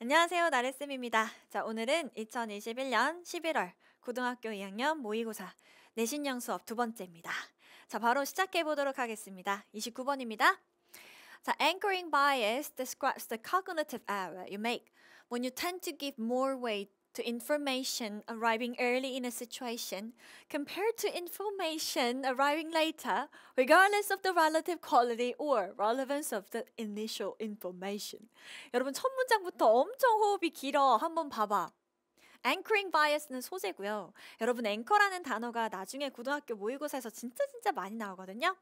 안녕하세요. 나래쌤입니다. 자, 오늘은 2021년 11월 고등학교 2학년 모의고사 내신형 수업 두 번째입니다. 자, 바로 시작해 보도록 하겠습니다. 29번입니다. 자, anchoring bias describes the cognitive error you make when you tend to give more weight to information arriving early in a situation compared to information arriving later, regardless of the relative quality or relevance of the initial information. 여러분, 첫 문장부터 엄청 호흡이 길어. 한번 봐봐. 앵커링 바이어스는 소재고요. 여러분 앵커라는 단어가 나중에 고등학교 모의고사에서 진짜 진짜 많이 나오거든요.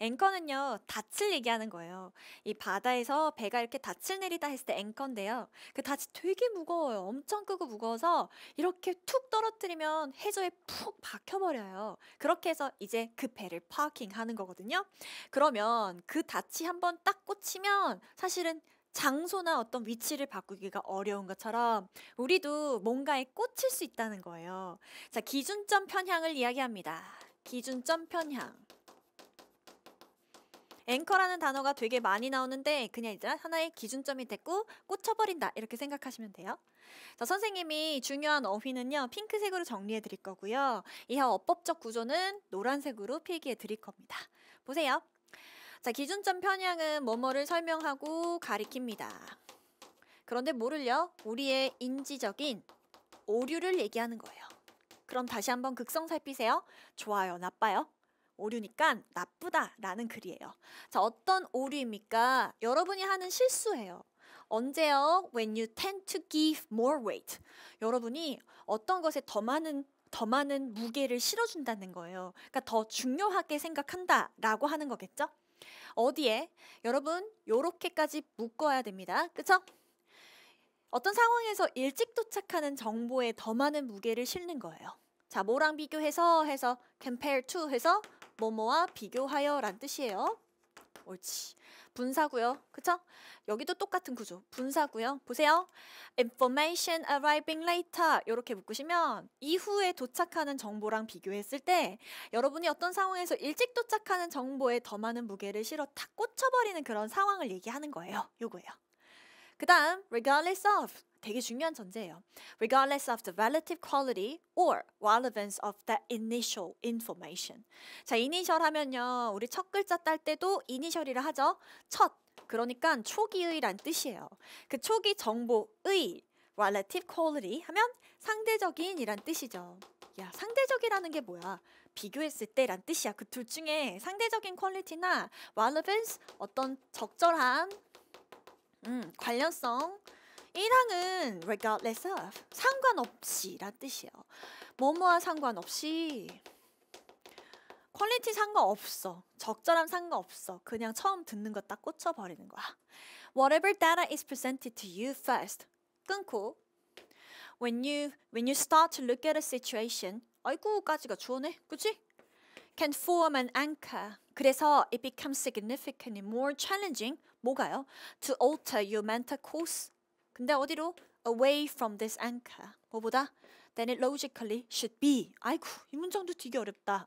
앵커는요 닻을 얘기하는 거예요. 이 바다에서 배가 이렇게 닻을 내리다 했을 때 앵커인데요. 그 닻이 되게 무거워요. 엄청 크고 무거워서 이렇게 툭 떨어뜨리면 해저에 푹 박혀버려요. 그렇게 해서 이제 그 배를 파킹하는 거거든요. 그러면 그 닻이 한번 딱 꽂히면 사실은 장소나 어떤 위치를 바꾸기가 어려운 것처럼 우리도 뭔가에 꽂힐 수 있다는 거예요. 자, 기준점 편향을 이야기합니다. 기준점 편향. 앵커라는 단어가 되게 많이 나오는데 그냥 이제 하나의 기준점이 됐고 꽂혀버린다 이렇게 생각하시면 돼요. 자, 선생님이 중요한 어휘는요 핑크색으로 정리해 드릴 거고요. 이하 어법적 구조는 노란색으로 필기해 드릴 겁니다. 보세요. 자, 기준점 편향은 뭐뭐를 설명하고 가리킵니다. 그런데 뭐를요? 우리의 인지적인 오류를 얘기하는 거예요. 그럼 다시 한번 극성 살피세요. 좋아요, 나빠요. 오류니까 나쁘다라는 글이에요. 자, 어떤 오류입니까? 여러분이 하는 실수예요. 언제요? When you tend to give more weight. 여러분이 어떤 것에 더 많은 더 많은 무게를 실어준다는 거예요. 그러니까 더 중요하게 생각한다라고 하는 거겠죠? 어디에 여러분 요렇게까지 묶어야 됩니다. 그쵸? 어떤 상황에서 일찍 도착하는 정보에 더 많은 무게를 싣는 거예요. 자, 뭐랑 비교해서 해서 compare to 해서 뭐뭐와 비교하여 란 뜻이에요. 옳지. 분사고요. 그쵸? 여기도 똑같은 구조. 분사고요. 보세요. information arriving later 이렇게 묶으시면 이후에 도착하는 정보랑 비교했을 때 여러분이 어떤 상황에서 일찍 도착하는 정보에 더 많은 무게를 실어 탁 꽂혀버리는 그런 상황을 얘기하는 거예요. 요거예요. 그 다음 regardless of 되게 중요한 전제예요. Regardless of the relative quality or relevance of t h a initial information. 자, 이니셜 하면요. 우리 첫 글자 딸 때도 이니셜이라 하죠. 첫. 그러니까 초기의란 뜻이에요. 그 초기 정보의 relative quality 하면 상대적인이란 뜻이죠. 야, 상대적이라는 게 뭐야? 비교했을 때란 뜻이야. 그 둘 중에 상대적인 퀄리티나 relevance 어떤 적절한 음, 관련성 이랑은 regardless of 상관없이 란 뜻이에요. 뭐뭐와 상관없이 퀄리티 상관없어. 적절함 상관없어. 그냥 처음 듣는 거딱 꽂혀버리는 거야. Whatever data is presented to you first. 끊고 When you, when you start to look at a situation 아이고까지가 주어네. 그치? Can form an anchor. 그래서 it becomes significantly more challenging 뭐가요? To alter your mental course 근데 어디로? away from this anchor. 뭐보다? then it logically should be. 아이고, 이 문장도 되게 어렵다.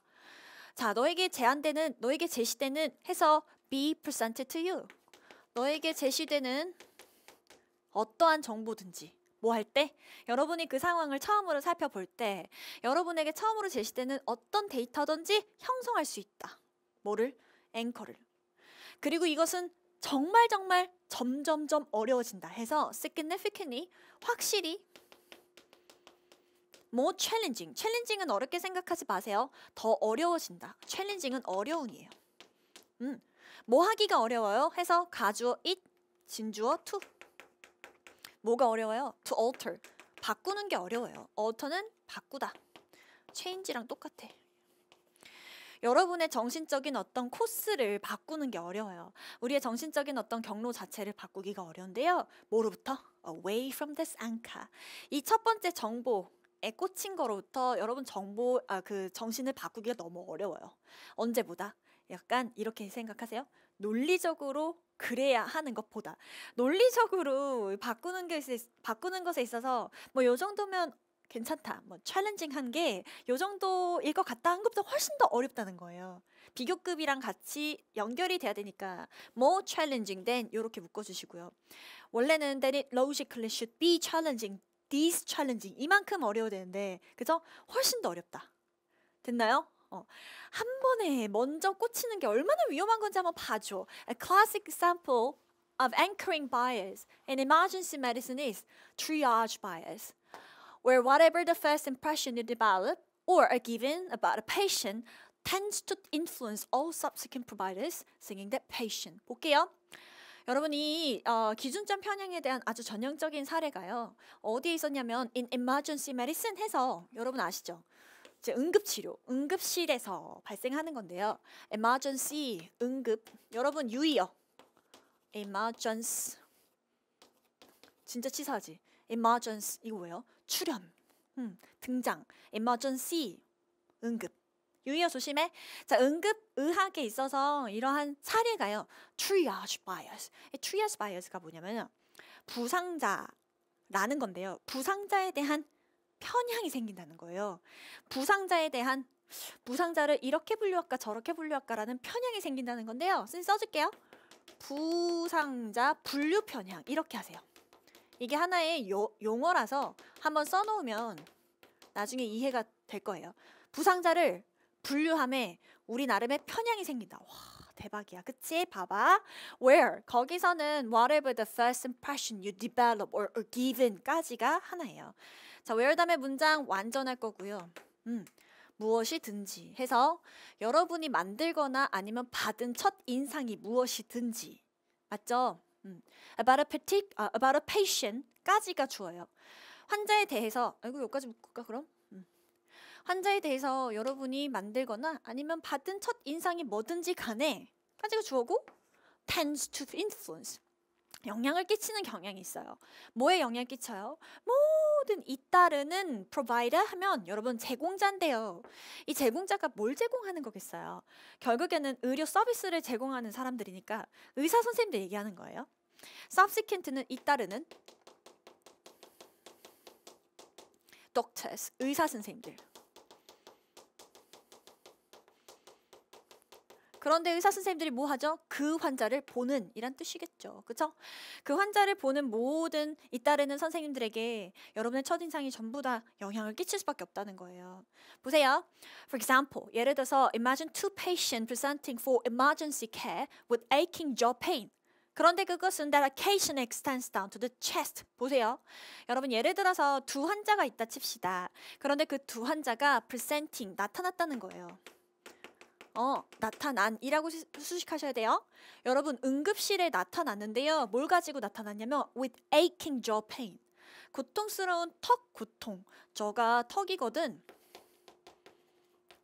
자, 너에게 제한되는, 너에게 제시되는 해서 be presented to you. 너에게 제시되는 어떠한 정보든지 뭐 할 때? 여러분이 그 상황을 처음으로 살펴볼 때 여러분에게 처음으로 제시되는 어떤 데이터든지 형성할 수 있다. 뭐를? 앵커를. 그리고 이것은 정말 정말 점점점 어려워진다 해서 significantly 확실히 more challenging. 챌린징은 어렵게 생각하지 마세요. 더 어려워진다. 챌린징은 어려운이에요. 음, 뭐 하기가 어려워요? 해서 가주어 it, 진주어 to. 뭐가 어려워요? to alter. 바꾸는 게 어려워요. alter는 바꾸다. change랑 똑같아. 여러분의 정신적인 어떤 코스를 바꾸는 게 어려워요. 우리의 정신적인 어떤 경로 자체를 바꾸기가 어려운데요. 뭐로부터? Away from this anchor. 이 첫 번째 정보, 에 꽂힌 거로부터 여러분 정보 아, 그 정신을 바꾸기가 너무 어려워요. 언제보다 약간 이렇게 생각하세요. 논리적으로 그래야 하는 것보다 논리적으로 바꾸는 것 바꾸는 것에 있어서 뭐요 정도면 괜찮다, 뭐 챌린징한 게 요 정도일 것 같다 한 것보다 훨씬 더 어렵다는 거예요. 비교급이랑 같이 연결이 돼야 되니까 more challenging than 이렇게 묶어주시고요. 원래는 that it logically should be challenging, this challenging 이만큼 어려워야 되는데 그죠? 훨씬 더 어렵다. 됐나요? 어, 한 번에 먼저 꽂히는 게 얼마나 위험한 건지 한번 봐줘. A classic example of anchoring bias in emergency medicine is triage bias. where whatever the first impression you develop or are given about a patient tends to influence all subsequent providers seeing that patient. 볼게요. 여러분이 어, 기준점 편향에 대한 아주 전형적인 사례가요. 어디에 있었냐면 in emergency medicine 해서 여러분 아시죠? 이제 응급치료, 응급실에서 발생하는 건데요. emergency, 응급. 여러분 유의요. emergency. 진짜 치사하지? emergency 이거 뭐예요? 출현, 음, 등장, emergency 응급. 유의어 조심해. 자, 응급 의학에 있어서 이러한 사례가요. triage bias. triage bias가 뭐냐면요. 부상자라는 건데요. 부상자에 대한 편향이 생긴다는 거예요. 부상자에 대한 부상자를 이렇게 분류할까 저렇게 분류할까라는 편향이 생긴다는 건데요. 선생님 써줄게요. 부상자 분류 편향 이렇게 하세요. 이게 하나의 요, 용어라서 한번 써놓으면 나중에 이해가 될 거예요. 부상자를 분류함에 우리 나름의 편향이 생긴다. 와 대박이야. 그치? 봐봐. Where 거기서는 whatever the first impression you develop or, or given까지가 하나예요. 자 where 다음에 문장 완전할 거고요. 음. 무엇이든지 해서 여러분이 만들거나 아니면 받은 첫 인상이 무엇이든지 맞죠? 음, about a partic, uh, about a patient까지가 주어요. 환자에 대해서 아이고 여기까지 묶을까 그럼? 음. 환자에 대해서 여러분이 만들거나 아니면 받은 첫 인상이 뭐든지 간에 까지가 주어고 tends to influence 영향을 끼치는 경향이 있어요. 뭐에 영향 끼쳐요? 모든 잇따르는 provider 하면 여러분 제공자인데요. 이 제공자가 뭘 제공하는 거겠어요? 결국에는 의료 서비스를 제공하는 사람들이니까 의사 선생님들 얘기하는 거예요. subsequent는 잇따르는 doctors 의사 선생님들 그런데 의사 선생님들이 뭐 하죠? 그 환자를 보는 이란 뜻이겠죠. 그렇죠? 그 환자를 보는 모든 잇따르는 선생님들에게 여러분의 첫인상이 전부 다 영향을 끼칠 수밖에 없다는 거예요. 보세요. For example, 예를 들어서 imagine two patients presenting for emergency care with aching jaw pain. 그런데 그것은 that occasion extends down to the chest. 보세요. 여러분 예를 들어서 두 환자가 있다 칩시다. 그런데 그 두 환자가 presenting 나타났다는 거예요. 어, 나타난이라고 수식하셔야 돼요. 여러분 응급실에 나타났는데요. 뭘 가지고 나타났냐면 with aching jaw pain. 고통스러운 턱 고통. 저가 턱이거든.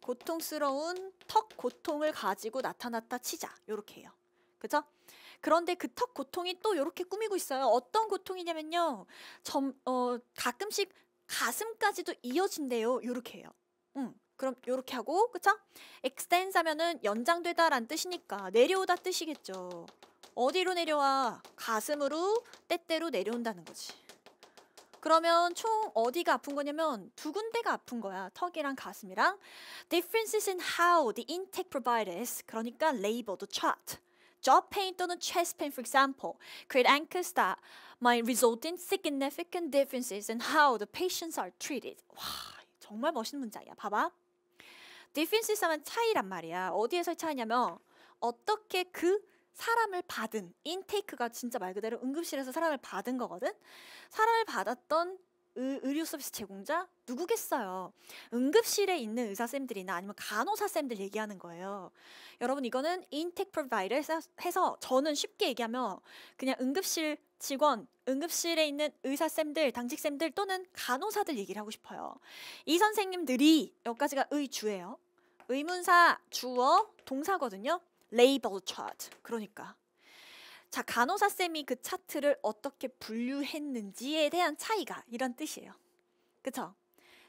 고통스러운 턱 고통을 가지고 나타났다 치자. 요렇게 해요. 그죠? 그런데 그 턱 고통이 또요렇게 꾸미고 있어요. 어떤 고통이냐면요. 점, 어, 가끔씩 가슴까지도 이어진대요. 요렇게 해요. 응. 그럼 요렇게 하고 그쵸? e x t e n d 하면은 연장되다 란 뜻이니까 내려오다 뜻이겠죠. 어디로 내려와? 가슴으로 때때로 내려온다는 거지. 그러면 총 어디가 아픈 거냐면 두 군데가 아픈 거야. 턱이랑 가슴이랑. Differences in how the intake p r o v i d e s 그러니까 labor도 chart. jaw pain 또는 chest pain, for example, create anchors that might result in significant differences in how the patients are treated. 와, 정말 멋있는 문장이야. 봐봐. 디펜시성은 스 차이란 말이야. 어디에서 의 차이냐면 어떻게 그 사람을 받은 인테이크가 진짜 말 그대로 응급실에서 사람을 받은 거거든. 사람을 받았던 의료 서비스 제공자 누구겠어요? 응급실에 있는 의사 쌤들이나 아니면 간호사 쌤들 얘기하는 거예요. 여러분 이거는 인텍 프로바이더 해서 저는 쉽게 얘기하면 그냥 응급실 직원, 응급실에 있는 의사쌤들, 당직쌤들 또는 간호사들 얘기를 하고 싶어요. 이 선생님들이 여기까지가 의주예요. 의문사, 주어, 동사거든요. 레이블 차트. 그러니까 자, 간호사 쌤이 그 차트를 어떻게 분류했는지에 대한 차이가 이런 뜻이에요. 그쵸?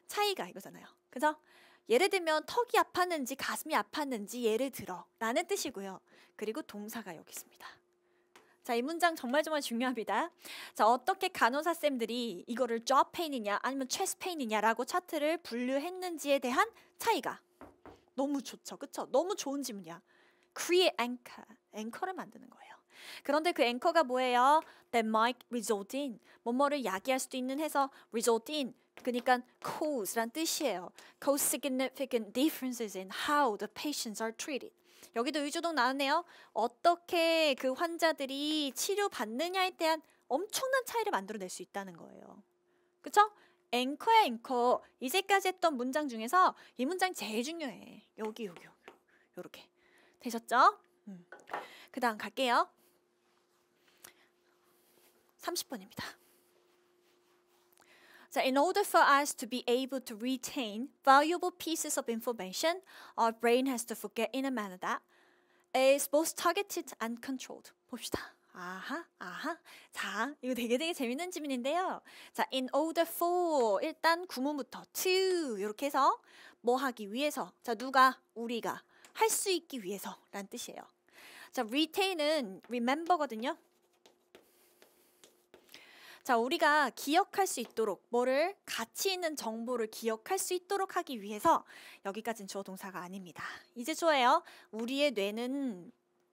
차이가 이거잖아요. 그죠? 예를 들면 턱이 아팠는지 가슴이 아팠는지 예를 들어 라는 뜻이고요. 그리고 동사가 여기 있습니다. 자, 이 문장 정말 정말 중요합니다. 자, 어떻게 간호사 쌤들이 이거를 jaw pain이냐 아니면 chest pain이냐라고 차트를 분류했는지에 대한 차이가 너무 좋죠. 그쵸? 너무 좋은 질문이야. create anchor, 앵커를 만드는 거예요. 그런데 그 앵커가 뭐예요? That might result in 뭐뭐를 야기할 수도 있는 해서 result in 그러니까 cause란 뜻이에요. cause significant differences in how the patients are treated. 여기도 의주동 나왔네요. 어떻게 그 환자들이 치료받느냐에 대한 엄청난 차이를 만들어낼 수 있다는 거예요. 그쵸? 앵커야 앵커. 이제까지 했던 문장 중에서 이 문장 제일 중요해. 여기 여기 여기. 요렇게. 되셨죠? 음. 그 다음 갈게요. 30번입니다. So in order for us to be able to retain valuable pieces of information, our brain has to forget in a manner that is both targeted and controlled. 봅시다. 아하, 아하. 자, 이거 되게 되게 재밌는 질문인데요. 자, in order for 일단 구문부터 to 이렇게 해서 뭐 하기 위해서. 자, 누가 우리가 할 수 있기 위해서라는 뜻이에요. 자, retain은 remember거든요. 자, 우리가 기억할 수 있도록 뭐를 가치 있는 정보를 기억할 수 있도록 하기 위해서 여기까지는 주어 동사가 아닙니다. 이제 주어예요. 우리의 뇌는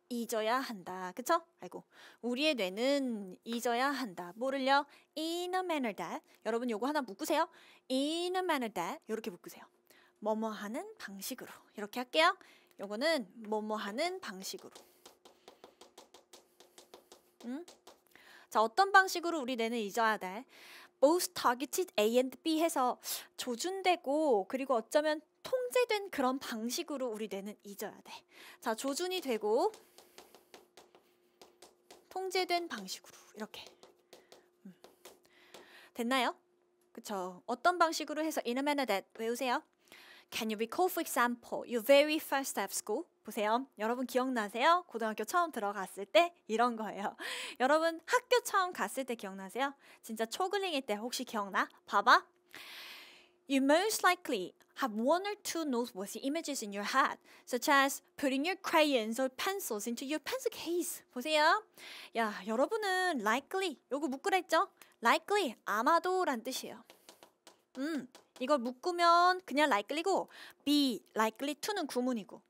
잊어야 한다. 그쵸? 아이고. 우리의 뇌는 잊어야 한다. 뭐를요? In a manner that. 여러분 요거 하나 묶으세요. In a manner that. 이렇게 묶으세요. 뭐뭐 하는 방식으로. 이렇게 할게요. 요거는 뭐뭐 하는 방식으로. 응? 음? 자, 어떤 방식으로 우리 뇌는 잊어야 돼? most targeted A and B 해서 조준되고 그리고 어쩌면 통제된 그런 방식으로 우리 뇌는 잊어야 돼. 자, 조준이 되고 통제된 방식으로 이렇게 음. 됐나요? 그쵸? 어떤 방식으로 해서 in a manner that 외우세요. Can you recall, for example, your very first day of school? 보세요. 여러분 기억나세요? 고등학교 처음 들어갔을 때 이런 거예요. 여러분 학교 처음 갔을 때 기억나세요? 진짜 초글링일 때 혹시 기억나? 봐봐. You most likely have one or two noteworthy images in your head, such as putting your crayons or pencils into your pencil case. 보세요. 야, 여러분은 likely, 요거 묶으랬죠? likely, 아마도 란 뜻이에요. 음, 이걸 묶으면 그냥 likely고, be likely to는 구문이고,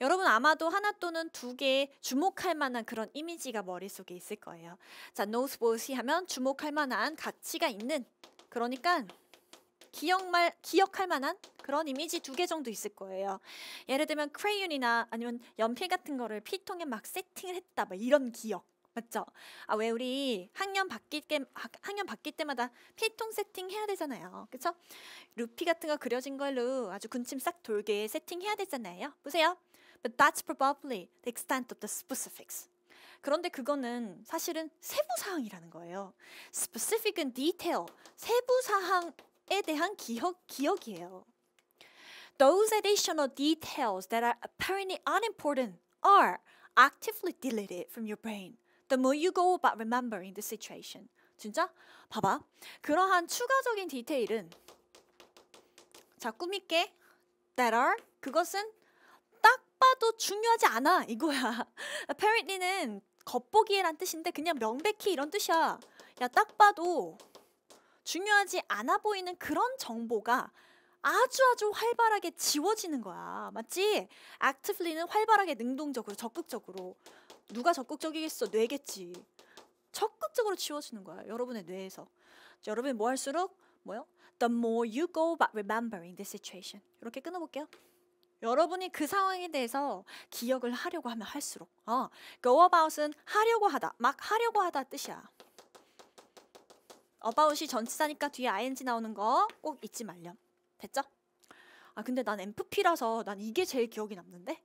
여러분 아마도 하나 또는 두 개 주목할 만한 그런 이미지가 머릿속에 있을 거예요. 자, 노스보시 하면 주목할 만한 가치가 있는 그러니까 기억말 기억할 만한 그런 이미지 두 개 정도 있을 거예요. 예를 들면 크레윤이나 아니면 연필 같은 거를 필통에 막 세팅을 했다 막 이런 기억. 맞죠? 아왜 우리 학년 바뀔 때 학년 바뀔 때마다 필통 세팅 해야 되잖아요. 그렇죠? 루피 같은 거 그려진 걸로 아주 군침 싹 돌게 세팅해야 되잖아요. 보세요. But that's probably the extent of the specifics. 그런데 그거는 사실은 세부 사항이라는 거예요. Specific and detail, 세부 사항에 대한 기억, 기억이에요. Those additional details that are apparently unimportant are actively deleted from your brain. The more you go about remembering the situation. 진짜? 봐봐. 그러한 추가적인 디테일은 자, 꾸밀게. That are 그것은 하나도 중요하지 않아 이거야 apparently는 겉보기에란 뜻인데 그냥 명백히 이런 뜻이야 야 딱 봐도 중요하지 않아 보이는 그런 정보가 아주 아주 활발하게 지워지는 거야 맞지? actively는 활발하게 능동적으로 적극적으로 누가 적극적이겠어 뇌겠지 적극적으로 지워지는 거야 여러분의 뇌에서 여러분이 뭐 할수록 뭐요? The more you go about remembering the situation 이렇게 끊어볼게요 여러분이 그 상황에 대해서 기억을 하려고 하면 할수록 어, go 그러니까 about은 하려고 하다, 막 하려고 하다 뜻이야. about이 전치사니까 뒤에 ing 나오는 거 꼭 잊지 말렴. 됐죠? 아 근데 난 MFP라서 난 이게 제일 기억이 남는데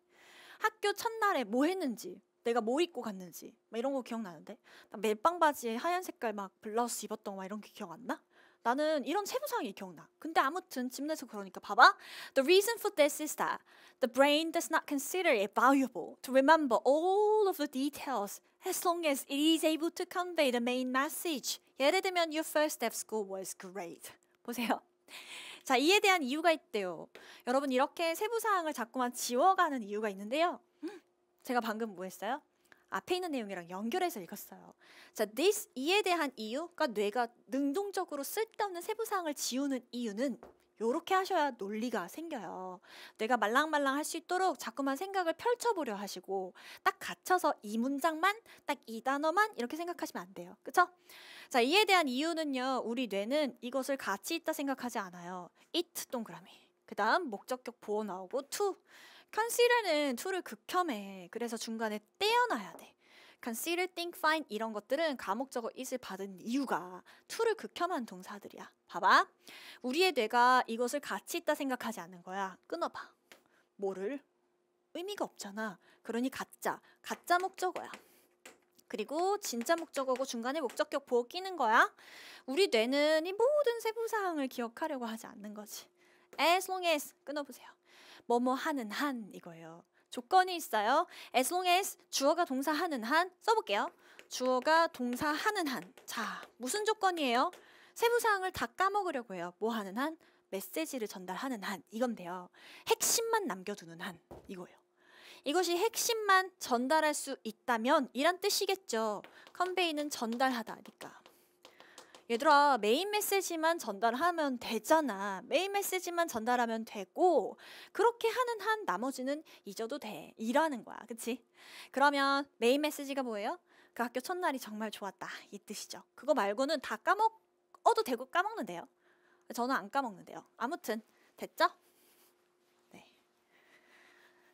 학교 첫날에 뭐 했는지 내가 뭐 입고 갔는지 막 이런 거 기억나는데 멜빵 바지에 하얀 색깔 막 블라우스 입었던 거 막 이런 게 기억 안 나? 나는 이런 세부사항이 기억나. 근데 아무튼 집 내서 그러니까 봐봐. The reason for this is that the brain does not consider it valuable to remember all of the details as long as it is able to convey the main message. 예를 들면 your first day of school was great. 보세요. 자, 이에 대한 이유가 있대요. 여러분 이렇게 세부 사항을 자꾸만 지워가는 이유가 있는데요. 제가 방금 뭐 했어요? 앞에 있는 내용이랑 연결해서 읽었어요. 자, this 이에 대한 이유가 뇌가 능동적으로 쓸데없는 세부 사항을 지우는 이유는 요렇게 하셔야 논리가 생겨요. 뇌가 말랑말랑 할 수 있도록 자꾸만 생각을 펼쳐보려 하시고 딱 갇혀서 이 문장만 딱 이 단어만 이렇게 생각하시면 안 돼요. 그쵸? 자 이에 대한 이유는요. 우리 뇌는 이것을 가치 있다 생각하지 않아요. it 동그라미 그 다음 목적격 보호 나오고 to 컨실러는 툴을 극혐해. 그래서 중간에 떼어놔야 돼. c o n s i d e think, find 이런 것들은 감옥적어 it을 받은 이유가 툴을 극혐한 동사들이야. 봐봐. 우리의 뇌가 이것을 가치 있다 생각하지 않는 거야. 끊어봐. 뭐를? 의미가 없잖아. 그러니 가짜, 가짜 목적어야. 그리고 진짜 목적어고 중간에 목적격 보호 끼는 거야. 우리 뇌는 이 모든 세부사항을 기억하려고 하지 않는 거지. as long as 끊어보세요. 뭐뭐 하는 한 이거예요. 조건이 있어요. as long as 주어가 동사하는 한 써볼게요. 주어가 동사하는 한. 자, 무슨 조건이에요? 세부 사항을 다 까먹으려고 해요. 뭐 하는 한? 메시지를 전달하는 한. 이건데요. 핵심만 남겨두는 한. 이거예요. 이것이 핵심만 전달할 수 있다면 이란 뜻이겠죠. 컨베이는 전달하다니까. 얘들아, 메인 메시지만 전달하면 되잖아. 메인 메시지만 전달하면 되고, 그렇게 하는 한 나머지는 잊어도 돼. 이라는 거야. 그치? 그러면 메인 메시지가 뭐예요? 그 학교 첫날이 정말 좋았다. 이 뜻이죠. 그거 말고는 다 까먹어도 되고 까먹는데요. 저는 안 까먹는데요. 아무튼, 됐죠? 네.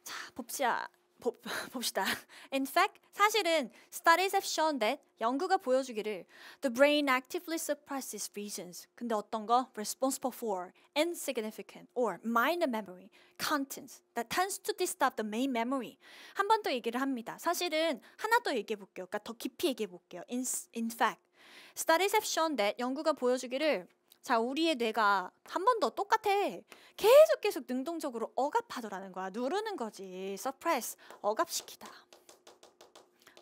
자, 봅시다. 보, 봅시다. In fact, 사실은 studies have shown that 연구가 보여주기를 the brain actively suppresses regions. 근데 어떤 거 responsible for insignificant or minor memory contents that tends to disturb the main memory. 한 번 더 얘기를 합니다. 사실은 하나 더 얘기해 볼게요. 그러니까 더 깊이 얘기해 볼게요. In, in fact, studies have shown that 연구가 보여주기를 자, 우리의 뇌가 한 번 더 똑같아. 계속 계속 능동적으로 억압하더라는 거야. 누르는 거지. 서프라이즈. 억압시키다.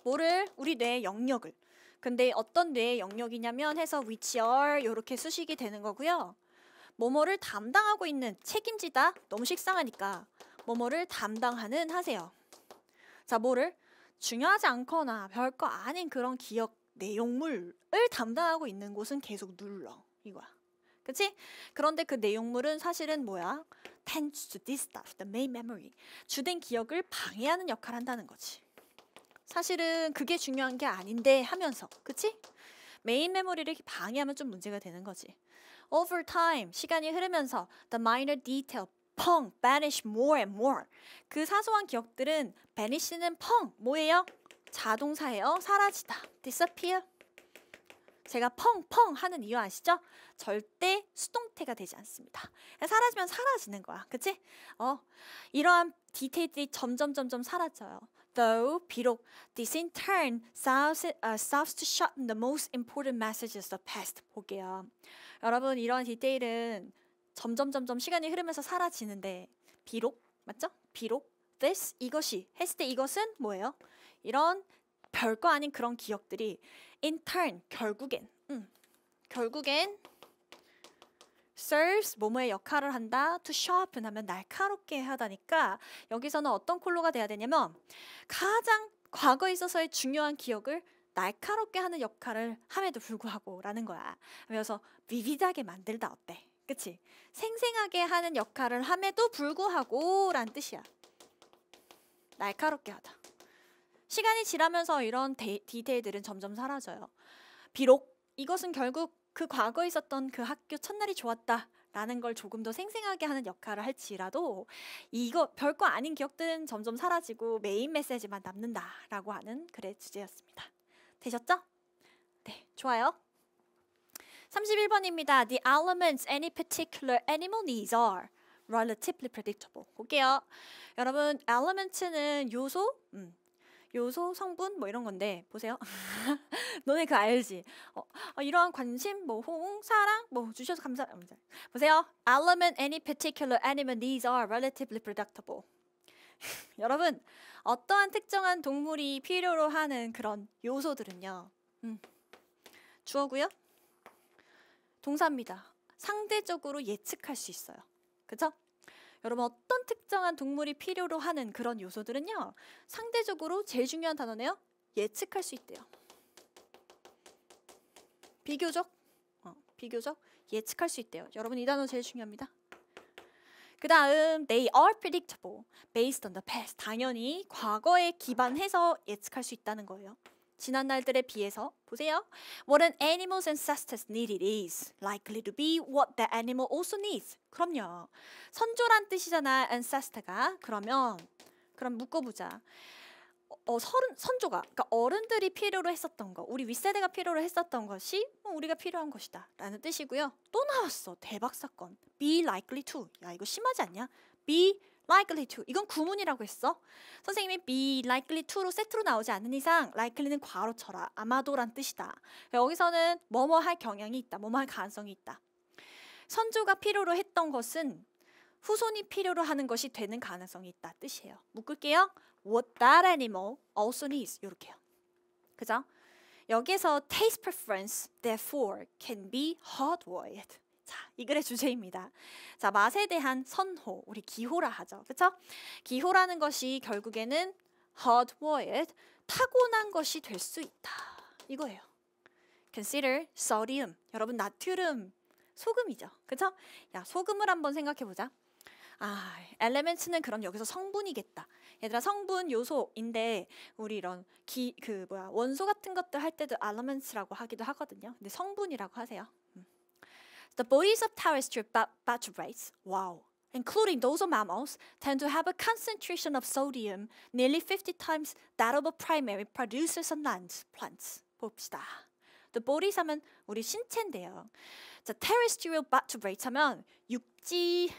뭐를? 우리 뇌의 영역을. 근데 어떤 뇌의 영역이냐면 해서 위치 i c 이렇게 수식이 되는 거고요. 뭐뭐를 담당하고 있는 책임지다. 너무 식상하니까. 뭐뭐를 담당하는 하세요. 자, 뭐를? 중요하지 않거나 별거 아닌 그런 기억 내용물을 담당하고 있는 곳은 계속 눌러. 이거야. 그치? 그런데 그 내용물은 사실은 뭐야? tends to d i s t r a t h e main memory. 주된 기억을 방해하는 역할을 한다는 거지. 사실은 그게 중요한 게 아닌데 하면서. 그치? 메인 메모리를 방해하면 좀 문제가 되는 거지. Over time, 시간이 흐르면서 the minor detail 펑 vanish more and more. 그 사소한 기억들은 vanish는 펑 뭐예요? 자동사예요. 사라지다. disappear. 제가 펑펑 하는 이유 아시죠? 절대 수동태가 되지 않습니다. 사라지면 사라지는 거야. 그치? 어, 이러한 디테일들이 점점 점점 사라져요. though 비록 this in turn serves, uh, serves to s h o t the most important messages of past 볼게요. 여러분 이런 디테일은 점점 점점 시간이 흐르면서 사라지는데 비록 맞죠? 비록 this 이것이 했을 때 이것은 뭐예요? 이런 별거 아닌 그런 기억들이 in turn 결국엔 음, 결국엔 serves 뭐뭐의 역할을 한다 to sharpen 하면 날카롭게 하다니까 여기서는 어떤 콜로가 돼야 되냐면 가장 과거에 있어서의 중요한 기억을 날카롭게 하는 역할을 함에도 불구하고 라는 거야 그래서 비비드하게 만들다 어때 그치 생생하게 하는 역할을 함에도 불구하고 라는 뜻이야 날카롭게 하다 시간이 지나면서 이런 데, 디테일들은 점점 사라져요. 비록 이것은 결국 그 과거에 있었던 그 학교 첫날이 좋았다. 라는 걸 조금 더 생생하게 하는 역할을 할지라도 이거 별거 아닌 기억들은 점점 사라지고 메인 메시지만 남는다라고 하는 글의 주제였습니다. 되셨죠? 네, 좋아요. 31번입니다. The elements any particular animal needs are relatively predictable. 볼게요. 여러분, elements는 요소, 음, 요소, 성분 뭐 이런 건데 보세요. 너네 그 알지? 어, 어, 이러 관심, 뭐 호응, 사랑 뭐 주셔서 감사합니다. 어, 보세요. Element any particular animal needs are relatively predictable. 여러분 어떠한 특정한 동물이 필요로 하는 그런 요소들은요. 음, 주어고요. 동사입니다. 상대적으로 예측할 수 있어요. 그렇죠? 여러분 어떤 특정한 동물이 필요로 하는 그런 요소들은요. 상대적으로 제일 중요한 단어네요. 예측할 수 있대요. 비교적 어, 비교적 예측할 수 있대요. 여러분 이 단어 제일 중요합니다. 그 다음 they are predictable based on the past 당연히 과거에 기반해서 예측할 수 있다는 거예요. 지난 날들에 비해서 보세요. What an animal's ancestors needed is likely to be what the animal also needs. 그럼요. 선조란 뜻이잖아, ancestor가. 그러면 그럼 묶어보자. 어, 서 선조가 그러니까 어른들이 필요로 했었던 거, 우리 윗세대가 필요로 했었던 것이 뭐 우리가 필요한 것이다라는 뜻이고요. 또 나왔어 대박 사건. Be likely to. 야 이거 심하지 않냐? Be likely to 이건 구문이라고 했어. 선생님이 be likely to로 세트로 나오지 않는 이상 likely는 과로 쳐라. 아마도란 뜻이다. 여기서는 뭐뭐 할 경향이 있다. 뭐뭐 할 가능성이 있다. 선조가 필요로 했던 것은 후손이 필요로 하는 것이 되는 가능성이 있다 뜻이에요. 묶을게요. What that animal also needs 이렇게요. 그죠? 여기에서 taste preference therefore can be hardwired. 자, 이 글의 주제입니다. 자, 맛에 대한 선호, 우리 기호라 하죠. 그쵸 기호라는 것이 결국에는 hardwired, 타고난 것이 될 수 있다. 이거예요. Consider sodium. 여러분 나트륨 소금이죠. 그쵸 야, 소금을 한번 생각해 보자. 아, 엘레멘츠는 그럼 여기서 성분이겠다. 얘들아 성분 요소인데 우리 이런 기 그 뭐야 원소 같은 것들 할 때도 엘레멘츠라고 하기도 하거든요. 근데 성분이라고 하세요. The bodies of terrestrial vertebrates, wow, including those of mammals, tend to have a concentration of sodium nearly 50 times that of a primary producers of land, plants. 봅시다. The bodies 하면 우리 신체인데요. 자, terrestrial vertebrates 하면 육지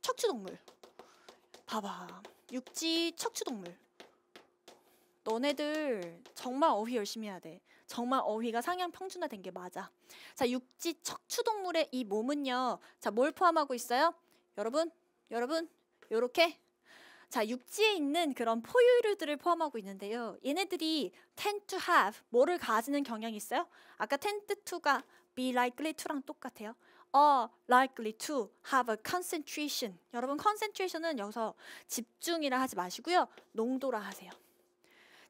척추동물. 봐봐. 육지 척추동물. 너네들 정말 어휘 열심히 해야 돼. 정말 어휘가 상향 평준화된 게 맞아. 자, 육지 척추동물의 이 몸은요. 자, 뭘 포함하고 있어요? 여러분, 여러분, 요렇게 자, 육지에 있는 그런 포유류들을 포함하고 있는데요. 얘네들이 tend to have, 뭐를 가지는 경향이 있어요? 아까 tend to가 be likely to랑 똑같아요. are likely to have a concentration. 여러분, concentration은 여기서 집중이라 하지 마시고요. 농도라 하세요.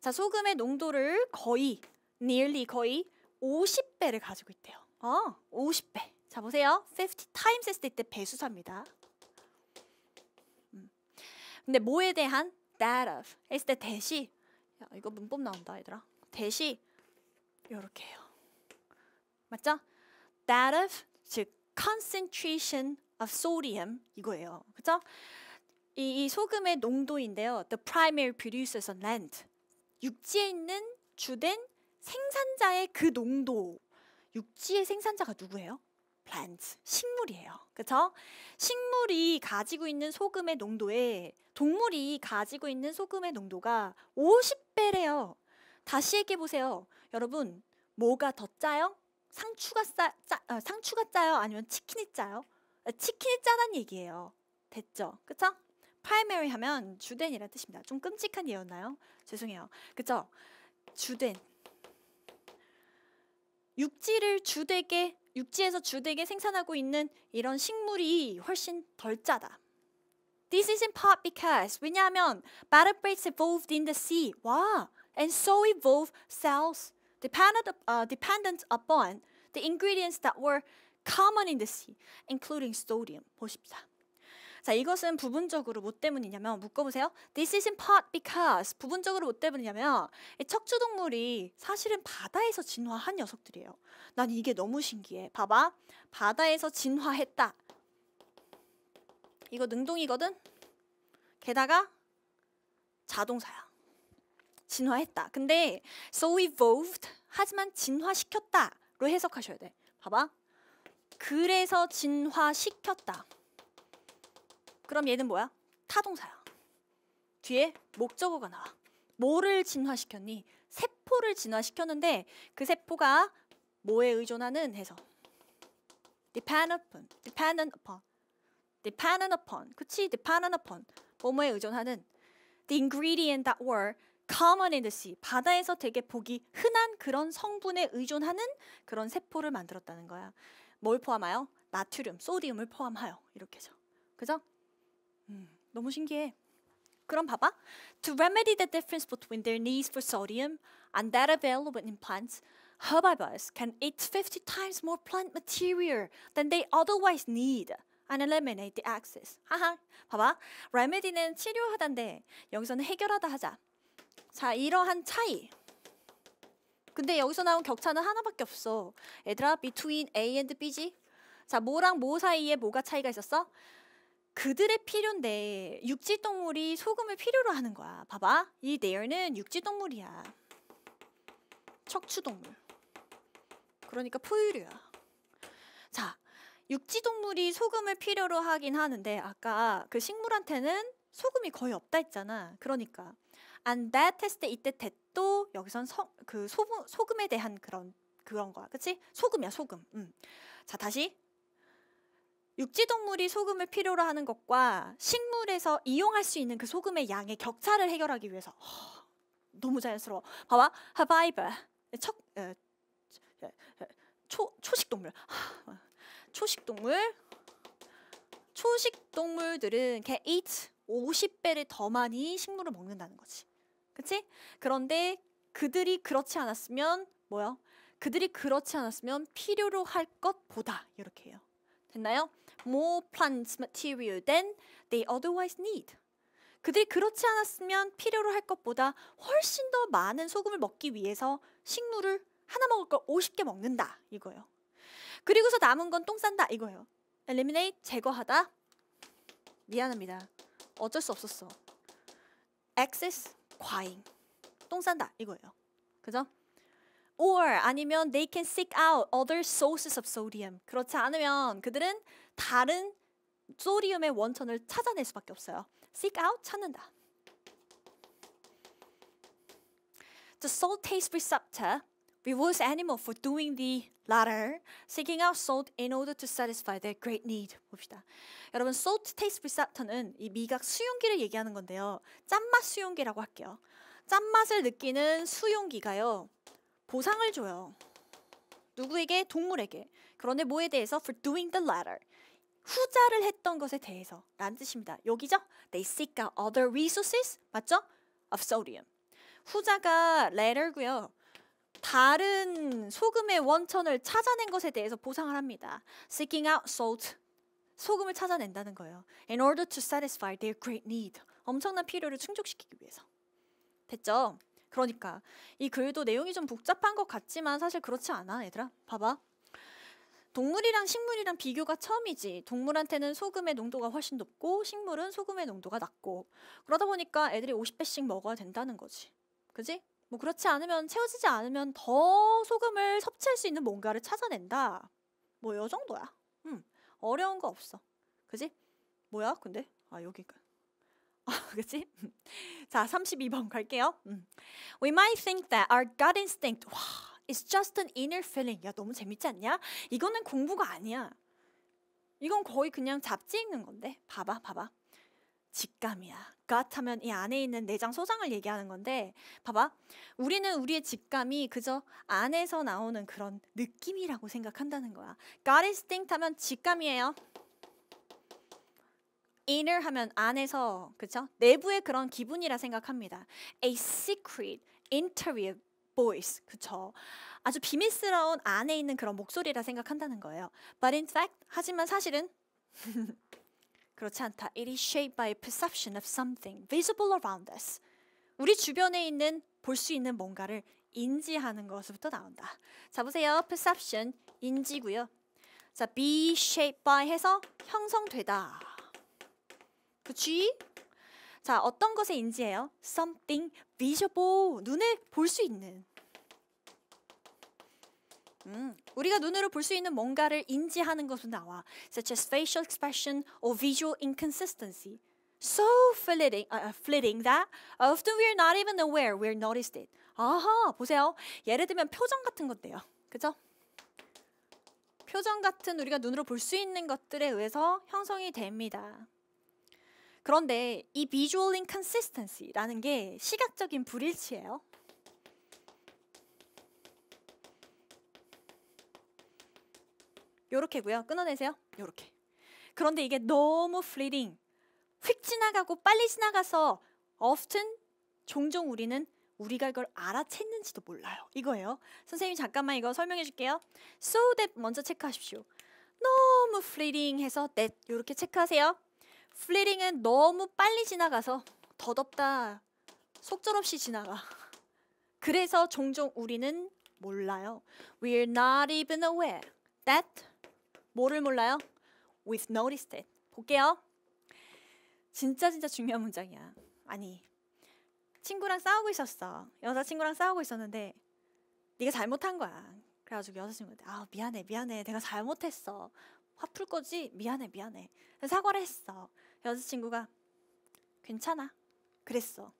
자, 소금의 농도를 거의, nearly 거의 50배를 가지고 있대요. 어, 50배. 자, 보세요. 50 times 때 배수사입니다. 음. 근데 뭐에 대한? that of 했을 때 대시 야, 이거 문법 나온다 얘들아. 대시 요렇게 해요. 맞죠? that of 즉 concentration of sodium 이거예요. 그죠? 이, 이 소금의 농도인데요. The primary produces on land. 육지에 있는 주된 생산자의 그 농도 육지의 생산자가 누구예요? 플랜트, 식물이에요. 그렇죠? 식물이 가지고 있는 소금의 농도에 동물이 가지고 있는 소금의 농도가 50배래요. 다시 얘기해 보세요. 여러분, 뭐가 더 짜요? 상추가 싸, 짜, 아, 상추가 짜요? 아니면 치킨이 짜요? 아, 치킨이 짜다는 얘기예요. 됐죠? 그렇죠? p r 이 m a 하면 주된이라는 뜻입니다. 좀 끔찍한 예였나요? 죄송해요. 그렇죠? 주된 육지를 주되게 육지에서 주되게 생산하고 있는 이런 식물이 훨씬 덜 짜다. This is in part because 왜냐하면 vertebrates evolved in the sea. 와, and so evolve cells dependent, uh, dependent upon the ingredients that were common in the sea, including sodium. 보십시다. 자, 이것은 부분적으로 뭐 때문이냐면 묶어보세요. This is in part because 부분적으로 뭐 때문이냐면 척추동물이 사실은 바다에서 진화한 녀석들이에요. 난 이게 너무 신기해. 봐봐. 바다에서 진화했다. 이거 능동이거든? 게다가 자동사야. 진화했다. 근데 so evolved 하지만 진화시켰다로 해석하셔야 돼. 봐봐. 그래서 진화시켰다. 그럼 얘는 뭐야? 타동사야. 뒤에 목적어가 나와. 뭐를 진화시켰니? 세포를 진화시켰는데 그 세포가 뭐에 의존하는 해서 dependent upon, dependent upon, dependent upon, 그치? dependent upon, 뭐뭐에 의존하는 the ingredient that were common in the sea, 바다에서 되게 보기 흔한 그런 성분에 의존하는 그런 세포를 만들었다는 거야. 뭘 포함하여? 나트륨, 소디움을 포함하여 이렇게죠. 그죠? 너무 신기해. 그럼 봐봐. To remedy the difference between their needs for sodium and that available in plants, herbivores can eat 50 times more plant material than they otherwise need. and eliminate the excess. 하하. 봐봐. remedy는 치료하다인데 여기서는 해결하다 하자. 자, 이러한 차이. 근데 여기서 나온 격차는 하나밖에 없어. 얘들아, between A and B지. 자, 뭐랑 뭐 사이에 뭐가 차이가 있었어? 그들의 필요인데 육지 동물이 소금을 필요로 하는 거야. 봐봐. 이 내열은 육지 동물이야. 척추 동물. 그러니까 포유류야. 자, 육지 동물이 소금을 필요로 하긴 하는데 아까 그 식물한테는 소금이 거의 없다 했잖아. 그러니까 and that 했을 때 이때 that도 여기선 서, 그 소, 소금에 대한 그런 그런 거야. 그치? 소금이야, 소금. 음. 자, 다시 육지동물이 소금을 필요로 하는 것과 식물에서 이용할 수 있는 그 소금의 양의 격차를 해결하기 위해서 허, 너무 자연스러워. 봐봐, 하바이벌 척, 에, 초 초식동물, 초식동물, 초식동물들은 개 eat 50배를 더 많이 식물을 먹는다는 거지. 그치? 그런데 그들이 그렇지 않았으면 뭐야? 그들이 그렇지 않았으면 필요로 할 것보다 이렇게 해요. 됐나요? More p l a n t material than they otherwise need. 그들이 그렇지 않았으면 필요로 할 것보다 훨씬 더 많은 소금을 먹기 위해서 식물을 하나 먹을 걸 50개 먹는다 이거예요. 그리고서 남은 건똥 싼다 이거예요. eliminate 제거하다. 미안합니다. 어쩔 수 없었어. access 과잉. 똥 싼다 이거예요. 그죠? or 아니면 they can seek out other sources of sodium. 그렇지 않으면 그들은 다른 소디움의 원천을 찾아낼 수밖에 없어요. seek out 찾는다. The salt taste receptor rewards animal for doing the latter, seeking out salt in order to satisfy their great need. 봅시다. 여러분, salt taste receptor는 이 미각 수용기를 얘기하는 건데요. 짠맛 수용기라고 할게요. 짠맛을 느끼는 수용기가요. 보상을 줘요. 누구에게? 동물에게. 그런데 뭐에 대해서? For doing the latter. 후자를 했던 것에 대해서 라는 뜻입니다. 여기죠? They seek out other resources 맞죠? of sodium. 후자가 letter고요. 다른 소금의 원천을 찾아낸 것에 대해서 보상을 합니다. Seeking out salt. 소금을 찾아낸다는 거예요. In order to satisfy their great need. 엄청난 필요를 충족시키기 위해서. 됐죠? 그러니까 이 글도 내용이 좀 복잡한 것 같지만 사실 그렇지 않아 얘들아 봐봐 동물이랑 식물이랑 비교가 처음이지 동물한테는 소금의 농도가 훨씬 높고 식물은 소금의 농도가 낮고 그러다 보니까 애들이 50배씩 먹어야 된다는 거지 그지? 뭐 그렇지 않으면 채워지지 않으면 더 소금을 섭취할 수 있는 뭔가를 찾아낸다 뭐요 정도야 음 어려운 거 없어 그지? 뭐야 근데? 아 여기가 그치? 자, 32번 갈게요. 음. We might think that our gut instinct 와, is just an inner feeling. 야, 너무 재밌지 않냐? 이거는 공부가 아니야. 이건 거의 그냥 잡지 읽는 건데. 봐봐, 봐봐. 직감이야. gut 하면 이 안에 있는 내장 소장을 얘기하는 건데 봐봐. 우리는 우리의 직감이 그저 안에서 나오는 그런 느낌이라고 생각한다는 거야. gut instinct 하면 직감이에요. inner 하면 안에서 그렇죠? 내부의 그런 기분이라 생각합니다. A secret interior voice 그렇죠? 아주 비밀스러운 안에 있는 그런 목소리라 생각한다는 거예요. But in fact 하지만 사실은 그렇지 않다. It is shaped by a perception of something visible around us. 우리 주변에 있는 볼 수 있는 뭔가를 인지하는 것부터 나온다. 자 보세요. perception 인지고요. 자 be shaped by 해서 형성되다. 그치? 자, 어떤 것의 인지예요? Something visible. 눈에 볼 수 있는. 음, 우리가 눈으로 볼 수 있는 뭔가를 인지하는 것으로 나와. Such as facial expression or visual inconsistency. So flitting, uh, flitting that often we are not even aware we're noticed it. 아하, 보세요. 예를 들면 표정 같은 건데요. 그죠? 표정 같은 우리가 눈으로 볼 수 있는 것들에 의해서 형성이 됩니다. 그런데 이 비주얼 인컨시스턴시라는 게 시각적인 불일치예요. 요렇게고요. 끊어내세요. 요렇게. 그런데 이게 너무 f 리 e 휙 지나가고 빨리 지나가서 often 종종 우리는 우리가 이걸 알아챘는지도 몰라요. 이거예요. 선생님 잠깐만 이거 설명해 줄게요. So that 먼저 체크하십시오. 너무 f 리 e 해서 that 요렇게 체크하세요. 플리링은 너무 빨리 지나가서 더덥다 속절없이 지나가 그래서 종종 우리는 몰라요 We're not even aware that 뭐를 몰라요? We've noticed it 볼게요 진짜 진짜 중요한 문장이야 아니 친구랑 싸우고 있었어 여자친구랑 싸우고 있었는데 네가 잘못한 거야 그래가지고 여자친구한테 아 미안해 미안해 내가 잘못했어 화풀 거지? 미안해, 미안해. 사과를 했어. 여자친구가 괜찮아. 그랬어.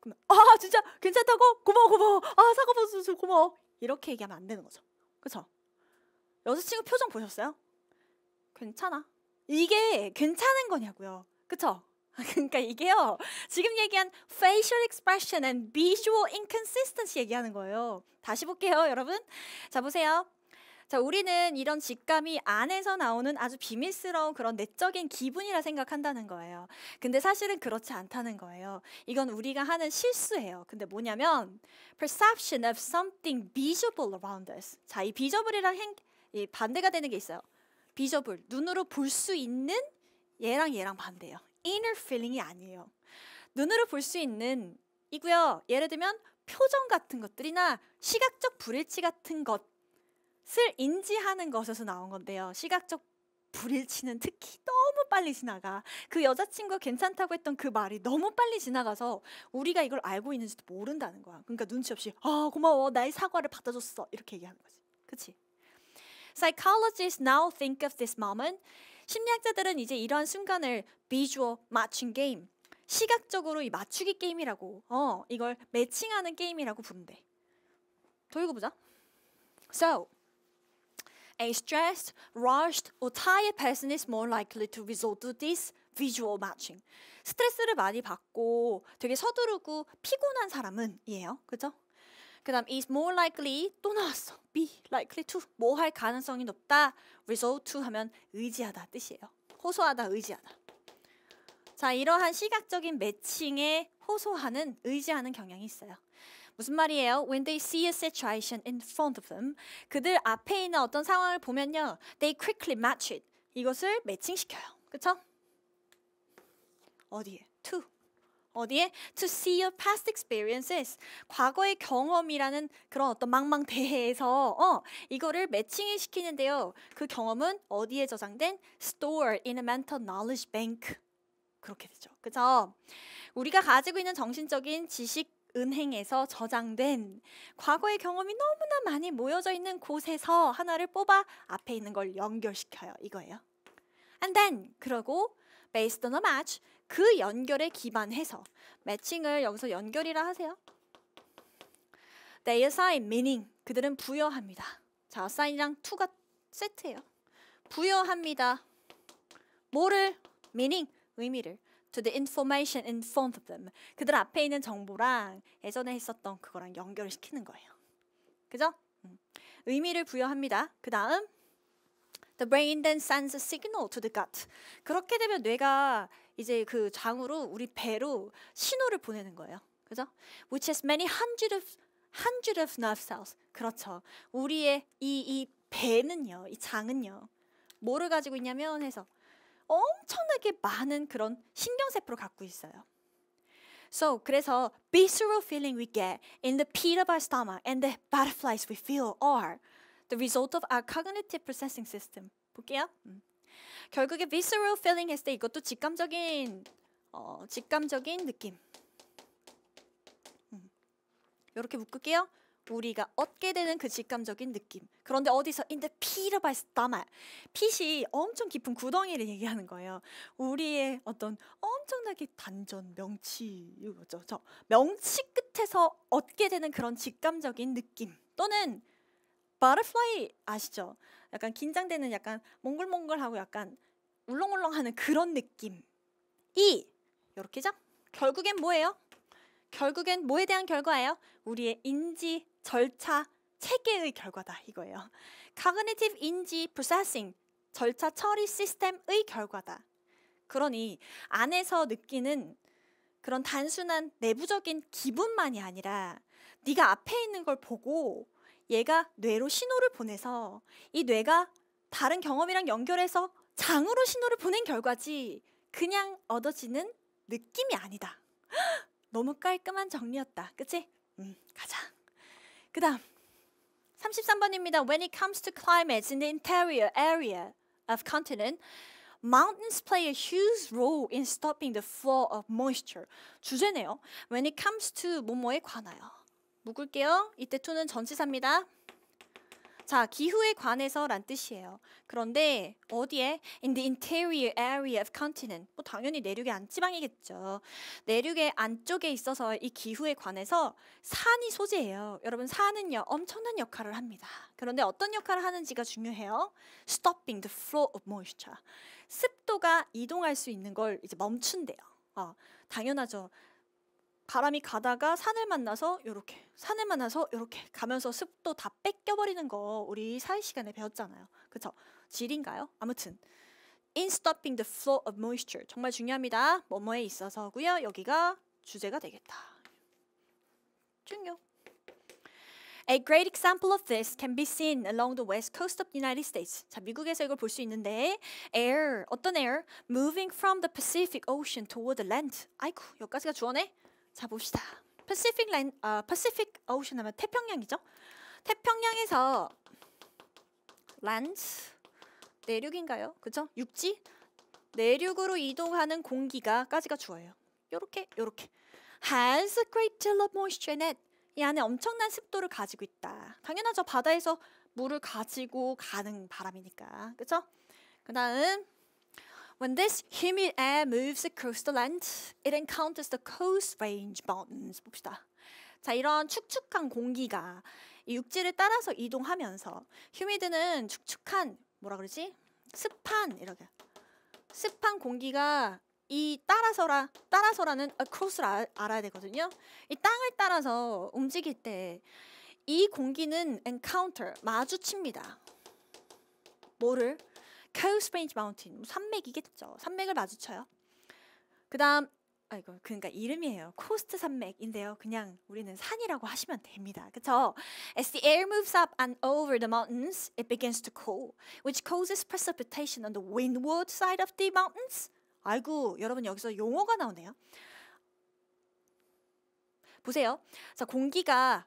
그러면 아 진짜 괜찮다고? 고마워, 고마워. 아 사과 받아서 고마워. 이렇게 얘기하면 안 되는 거죠. 그쵸 여자친구 표정 보셨어요? 괜찮아. 이게 괜찮은 거냐고요. 그쵸 그러니까 이게요. 지금 얘기한 facial expression and visual inconsistency 얘기하는 거예요. 다시 볼게요, 여러분. 자, 보세요. 자, 우리는 이런 직감이 안에서 나오는 아주 비밀스러운 그런 내적인 기분이라 생각한다는 거예요. 근데 사실은 그렇지 않다는 거예요. 이건 우리가 하는 실수예요. 근데 뭐냐면 perception of something visible around us. 자, 이비저블이랑 행, 이 반대가 되는 게 있어요. 비저블 눈으로 볼 수 있는 얘랑 얘랑 반대예요. inner feeling이 아니에요. 눈으로 볼 수 있는 이고요. 예를 들면 표정 같은 것들이나 시각적 불일치 같은 것을 인지하는 것에서 나온 건데요. 시각적 불일치는 특히 너무 빨리 지나가. 그여자친구 괜찮다고 했던 그 말이 너무 빨리 지나가서 우리가 이걸 알고 있는지도 모른다는 거야. 그러니까 눈치 없이 아 고마워 나의 사과를 받아줬어 이렇게 얘기하는 거지. 그치? Psychologists now think of this moment. 심리학자들은 이제 이러한 순간을 비주얼 맞춘 게임, 시각적으로 이 맞추기 게임이라고 어 이걸 매칭하는 게임이라고 부른대. 더 읽어보자. So A stressed, rushed, or tired person is more likely to resort to this visual matching. 스트레스를 많이 받고 되게 서두르고 피곤한 사람은 이에요. 그죠? 그 다음 is more likely 또 나왔어. be likely to 뭐 할 가능성이 높다. resort to 하면 의지하다 뜻이에요. 호소하다, 의지하다. 자, 이러한 시각적인 매칭에 호소하는, 의지하는 경향이 있어요. 무슨 말이에요? When they see a situation in front of them, 그들 앞에 있는 어떤 상황을 보면요, they quickly match it. 이것을 매칭시켜요. 그렇죠? 어디에? To 어디에? To see your past experiences. 과거의 경험이라는 그런 어떤 망망대해에서 어, 이거를 매칭을 시키는데요. 그 경험은 어디에 저장된? Store in a mental knowledge bank. 그렇게 되죠. 그죠? 우리가 가지고 있는 정신적인 지식 은행에서 저장된 과거의 경험이 너무나 많이 모여져 있는 곳에서 하나를 뽑아 앞에 있는 걸 연결시켜요. 이거예요. And then 그러고 based on a match 그 연결에 기반해서 매칭을 여기서 연결이라 하세요. They assign meaning 그들은 부여합니다. 자, assign이랑 to가 세트예요. 부여합니다. 뭐를 meaning 의미를 to the information in front of them. 그들 앞에 있는 정보랑 예전에 했었던 그거랑 연결을 시키는 거예요. 그죠? 음. 의미를 부여합니다. 그 다음 The brain then sends a signal to the gut. 그렇게 되면 뇌가 이제 그 장으로 우리 배로 신호를 보내는 거예요. 그죠? Which has many hundred of hundred of nerve cells. 그렇죠. 우리의 이이 이 배는요, 이 장은요, 뭐를 가지고 있냐면 해서 엄청나게 많은 그런 신경세포를 갖고 있어요. So 그래서 visceral feeling we get in the pit of our stomach and the butterflies we feel are the result of our cognitive processing system. 볼게요. 음. 결국에 visceral feeling 했을 때 이것도 직감적인 어, 직감적인 느낌. 음. 이렇게 묶을게요. 우리가 얻게 되는 그 직감적인 느낌. 그런데 어디서 인데 피를 발스다말 핏이 엄청 깊은 구덩이를 얘기하는 거예요. 우리의 어떤 엄청나게 단전 명치 이거죠. 저 명치 끝에서 얻게 되는 그런 직감적인 느낌 또는 버터플라이 아시죠? 약간 긴장되는 약간 몽글몽글하고 약간 울렁울렁하는 그런 느낌. 이 이렇게죠? 결국엔 뭐예요? 결국엔 뭐에 대한 결과예요? 우리의 인지 절차 체계의 결과다 이거예요. Cognitive 인지 processing 절차 처리 시스템의 결과다. 그러니 안에서 느끼는 그런 단순한 내부적인 기분만이 아니라 네가 앞에 있는 걸 보고 얘가 뇌로 신호를 보내서 이 뇌가 다른 경험이랑 연결해서 장으로 신호를 보낸 결과지 그냥 얻어지는 느낌이 아니다. 너무 깔끔한 정리였다. 그치? 음, 가자. 그 다음 33번입니다. When it comes to climates in the interior area of continent, Mountains play a huge role in stopping the flow of moisture. 주제네요. When it comes to 뭐뭐에 관하여. 묶을게요. 이때 투는 전치사입니다. 자, 기후에 관해서란 뜻이에요. 그런데 어디에? In the interior area of continent. 뭐 당연히 내륙의 안지방이겠죠. 내륙의 안쪽에 있어서 이 기후에 관해서 산이 소재예요. 여러분 산은요 엄청난 역할을 합니다. 그런데 어떤 역할을 하는지가 중요해요. Stopping the flow of moisture. 습도가 이동할 수 있는 걸 이제 멈춘대요. 어, 당연하죠. 바람이 가다가 산을 만나서 요렇게 산을 만나서 요렇게 가면서 습도 다 뺏겨버리는 거 우리 사회 시간에 배웠잖아요. 그쵸? 질인가요? 아무튼 In stopping the flow of moisture 정말 중요합니다. 뭐뭐에 있어서고요. 여기가 주제가 되겠다. 중요. A great example of this can be seen along the west coast of the United States. 자, 미국에서 이걸 볼 수 있는데 air, 어떤 air? moving from the Pacific Ocean toward the land. 아이쿠, 여기까지가 주어네. 자 봅시다. p a c 라인, 아, p a c i f 하면 태평양이죠. 태평양에서 란스 내륙인가요? 그죠? 육지 내륙으로 이동하는 공기가까지가 주어요. 요렇게 요렇게 has a great deal of moisture in it. 이 안에 엄청난 습도를 가지고 있다. 당연하죠. 바다에서 물을 가지고 가는 바람이니까. 그죠? 그 다음 When this humid air moves across the land, it encounters the coast range mountains. 봅시다. 자, 이런 축축한 공기가 이 육지를 따라서 이동하면서 휴미드는 축축한 뭐라 그러지? 습한 이렇게 습한 공기가 이 따라서라 따라서라는 across를 아, 알아야 되거든요. 이 땅을 따라서 움직일 때 이 공기는 encounter 마주칩니다. 뭐를 카우스프레인지 마운틴 산맥이겠죠. 산맥을 마주쳐요. 그다음 아 이거 그러니까 이름이에요. 코스트 산맥인데요. 그냥 우리는 산이라고 하시면 됩니다. 그렇죠? As the air moves up and over the mountains, it begins to cool, which causes precipitation on the windward side of the mountains. 아이고, 여러분 여기서 용어가 나오네요. 보세요. 자, 공기가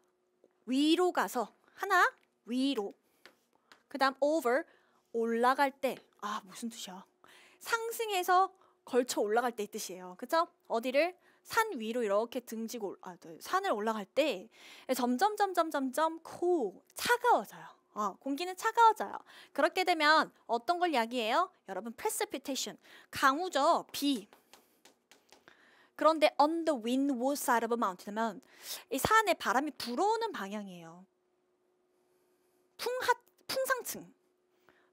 위로 가서 하나 위로. 그다음 over 올라갈 때, 아, 무슨 뜻이야? 상승해서 걸쳐 올라갈 때이 뜻이에요. 그죠? 어디를 산 위로 이렇게 등지고 아, 네, 산을 올라갈 때 점점 점점 점점 코 차가워져요. 어, 공기는 차가워져요. 그렇게 되면 어떤 걸 이야기해요? 여러분 precipitation 강우죠. 비. 그런데 on the windward side of a mountain면 이 산에 바람이 불어오는 방향이에요. 풍하, 풍상층.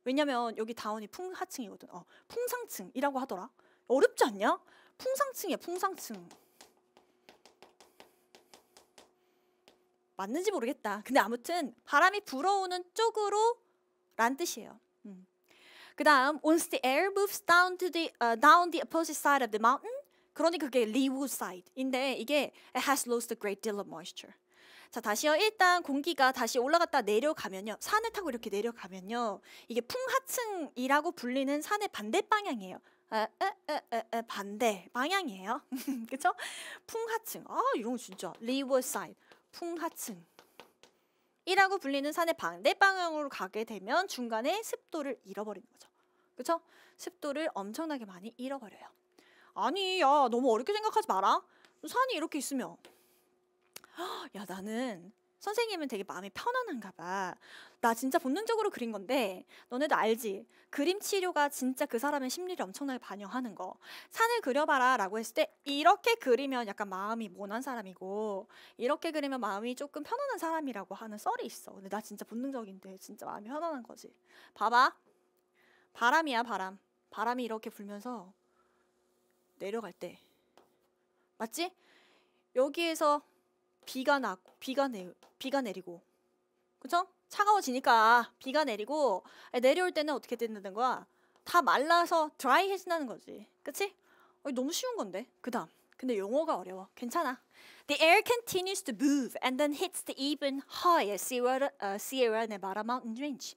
왜냐면 여기 다운이 풍하층이거든. 어, 풍상층이라고 하더라. 어렵지 않냐? 풍상층이야, 풍상층. 맞는지 모르겠다. 근데 아무튼 바람이 불어오는 쪽으로 란 뜻이에요. 음. 그 다음 once the air moves down to the uh, down the opposite side of the mountain 그러니 그게 leeward side인데 이게 it has lost a great deal of moisture. 자 다시요. 일단 공기가 다시 올라갔다 내려가면요. 산을 타고 이렇게 내려가면요. 이게 풍하층이라고 불리는 산의 반대 방향이에요. 에, 에, 에, 에, 반대 방향이에요. 그쵸? 풍하층. 아 이런 거 진짜. 리버 사이 풍하층. 이라고 불리는 산의 반대 방향으로 가게 되면 중간에 습도를 잃어버리는 거죠. 그쵸? 습도를 엄청나게 많이 잃어버려요. 아니, 야, 너무 어렵게 생각하지 마라. 산이 이렇게 있으면 야, 나는 선생님은 되게 마음이 편안한가 봐. 나 진짜 본능적으로 그린 건데, 너네도 알지? 그림 치료가 진짜 그 사람의 심리를 엄청나게 반영하는 거. 산을 그려봐라 라고 했을 때, 이렇게 그리면 약간 마음이 모난 사람이고, 이렇게 그리면 마음이 조금 편안한 사람이라고 하는 썰이 있어. 근데 나 진짜 본능적인데, 진짜 마음이 편안한 거지. 봐봐. 바람이야, 바람. 바람이 이렇게 불면서 내려갈 때. 맞지? 여기에서 비가 나 비가 내 비가 내리고 그쵸? 차가워지니까 비가 내리고 내려올 때는 어떻게 된다는 거야? 다 말라서 드라이해진다는 거지. 그치? 너무 쉬운 건데. 그 다음. 근데 용어가 어려워. 괜찮아. The air continues to move and then hits the even higher Sierra, uh, Sierra Nevada mountain range.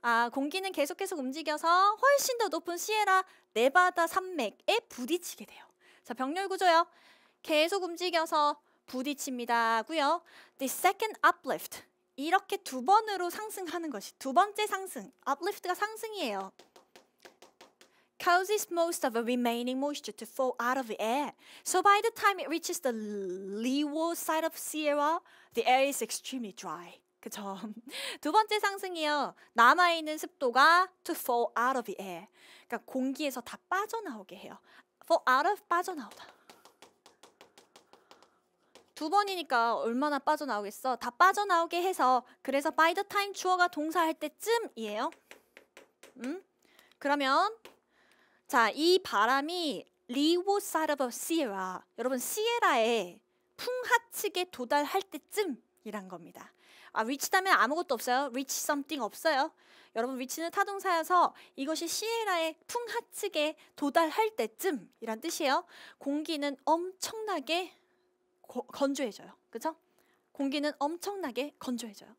아, 공기는 계속해서 움직여서 훨씬 더 높은 시에라 네바다 산맥에 부딪히게 돼요. 자, 병렬 구조요. 계속 움직여서 부딪힙니다고요. The second uplift 이렇게 두 번으로 상승하는 것이 두 번째 상승 uplift가 상승이에요. causes most of the remaining moisture to fall out of the air. So by the time it reaches the leeward side of Sierra, the air is extremely dry. 그쵸? 두 번째 상승이요. 남아있는 습도가 to fall out of the air. 그러니까 공기에서 다 빠져나오게 해요. fall out of 빠져나오다. 두 번이니까 얼마나 빠져나오겠어? 다 빠져나오게 해서 그래서 by the time 주어가 동사할 때쯤이에요. 음? 그러면 자, 이 바람이 리우사르버 시에라 여러분 시에라의 풍하측에 도달할 때쯤이란 겁니다. 아, reach 다면 아무것도 없어요. reach something 없어요. 여러분 위치는 타동사여서 이것이 시에라의 풍하측에 도달할 때쯤이란 뜻이에요. 공기는 엄청나게 고, 건조해져요. 그죠? 공기는 엄청나게 건조해져요.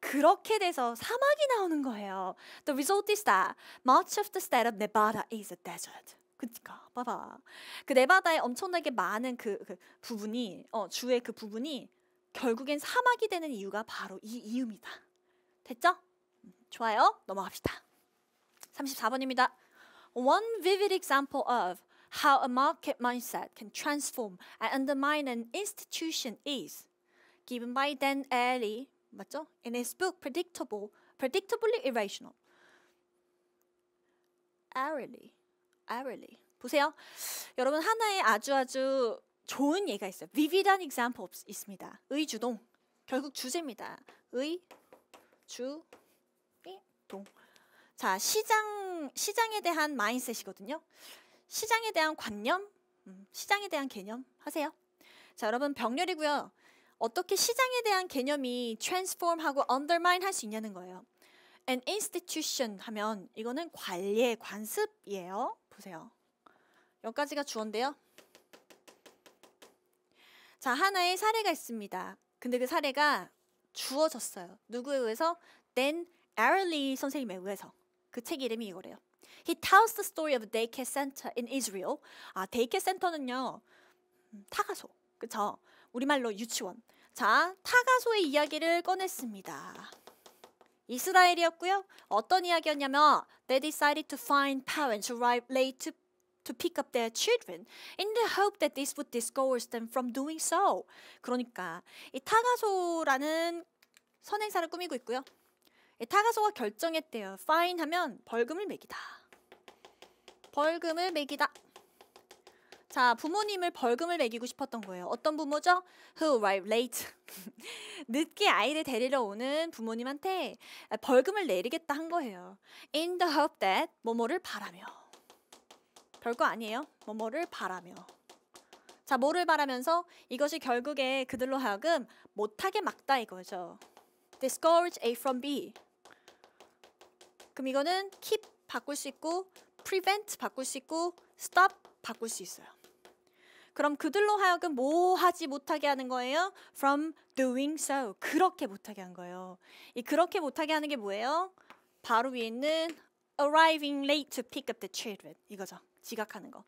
그렇게 돼서 사막이 나오는 거예요. The result is that much of the state of Nevada is a desert. 그니까 봐봐. 그 네바다의 엄청나게 많은 그, 그 부분이 어, 주의 그 부분이 결국엔 사막이 되는 이유가 바로 이 이유입니다. 됐죠? 음, 좋아요. 넘어갑시다. 34번입니다. One vivid example of how a market mindset can transform and undermine an institution is given by Dan Early, 맞죠? In his book Predictable, Predictably Irrational. Early, Early. 보세요. 여러분 하나의 아주 아주 좋은 예가 있어요. vivid한 example 있습니다. 의주동. 결국 주제입니다. 의주동. 자, 시장 시장에 대한 마인셋이거든요. 시장에 대한 관념, 음, 시장에 대한 개념 하세요. 자, 여러분 병렬이고요. 어떻게 시장에 대한 개념이 transform하고 undermine 할 수 있냐는 거예요. an institution 하면 이거는 관리의 관습이에요. 보세요. 여기까지가 주어인데요. 자, 하나의 사례가 있습니다. 근데 그 사례가 주어졌어요. 누구에 의해서? 댄 에럴리 선생님에 의해서. 그 책 이름이 이거래요. He tells the story of a daycare center in Israel. 아, 데이케 센터는요. 타가소. 그쵸? 우리말로 유치원. 자, 타가소의 이야기를 꺼냈습니다. 이스라엘이었고요. 어떤 이야기였냐면 they decided to find parents who arrived late to to pick up their children in the hope that this would discourage them from doing so. 그러니까 이 타가소라는 선행사를 꾸미고 있고요. 이 타가소가 결정했대요. fine 하면 벌금을 매기다. 벌금을 매기다. 자, 부모님을 벌금을 매기고 싶었던 거예요. 어떤 부모죠? Who arrive late. 늦게 아이를 데리러 오는 부모님한테 벌금을 내리겠다 한 거예요. In the hope that 뭐뭐를 바라며. 별거 아니에요. 뭐뭐를 바라며. 자, 뭐를 바라면서 이것이 결국에 그들로 하여금 못하게 막다 이거죠. Discourage A from B. 그럼 이거는 keep 바꿀 수 있고 prevent 바꿀 수 있고 stop 바꿀 수 있어요. 그럼 그들로 하여금 뭐 하지 못하게 하는 거예요? From doing so. 그렇게 못하게 한 거예요. 이 그렇게 못하게 하는 게 뭐예요? 바로 위에 있는 arriving late to pick up the children. 이거죠. 지각하는 거.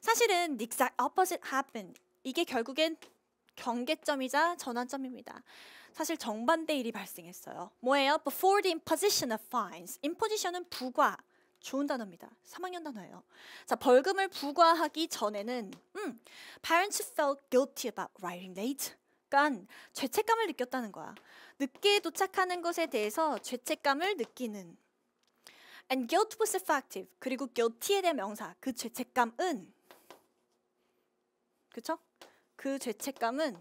사실은 exact opposite happened. 이게 결국엔 경계점이자 전환점입니다. 사실 정반대 일이 발생했어요. 뭐예요? Before the imposition of fines. imposition은 부과. 좋은 단어입니다. 3학년 단어예요. 자, 벌금을 부과하기 전에는 음, parents felt guilty about writing late. 그 죄책감을 느꼈다는 거야. 늦게 도착하는 것에 대해서 죄책감을 느끼는. And guilt was effective. 그리고 guilty에 대한 명사. 그 죄책감은 그쵸? 그 죄책감은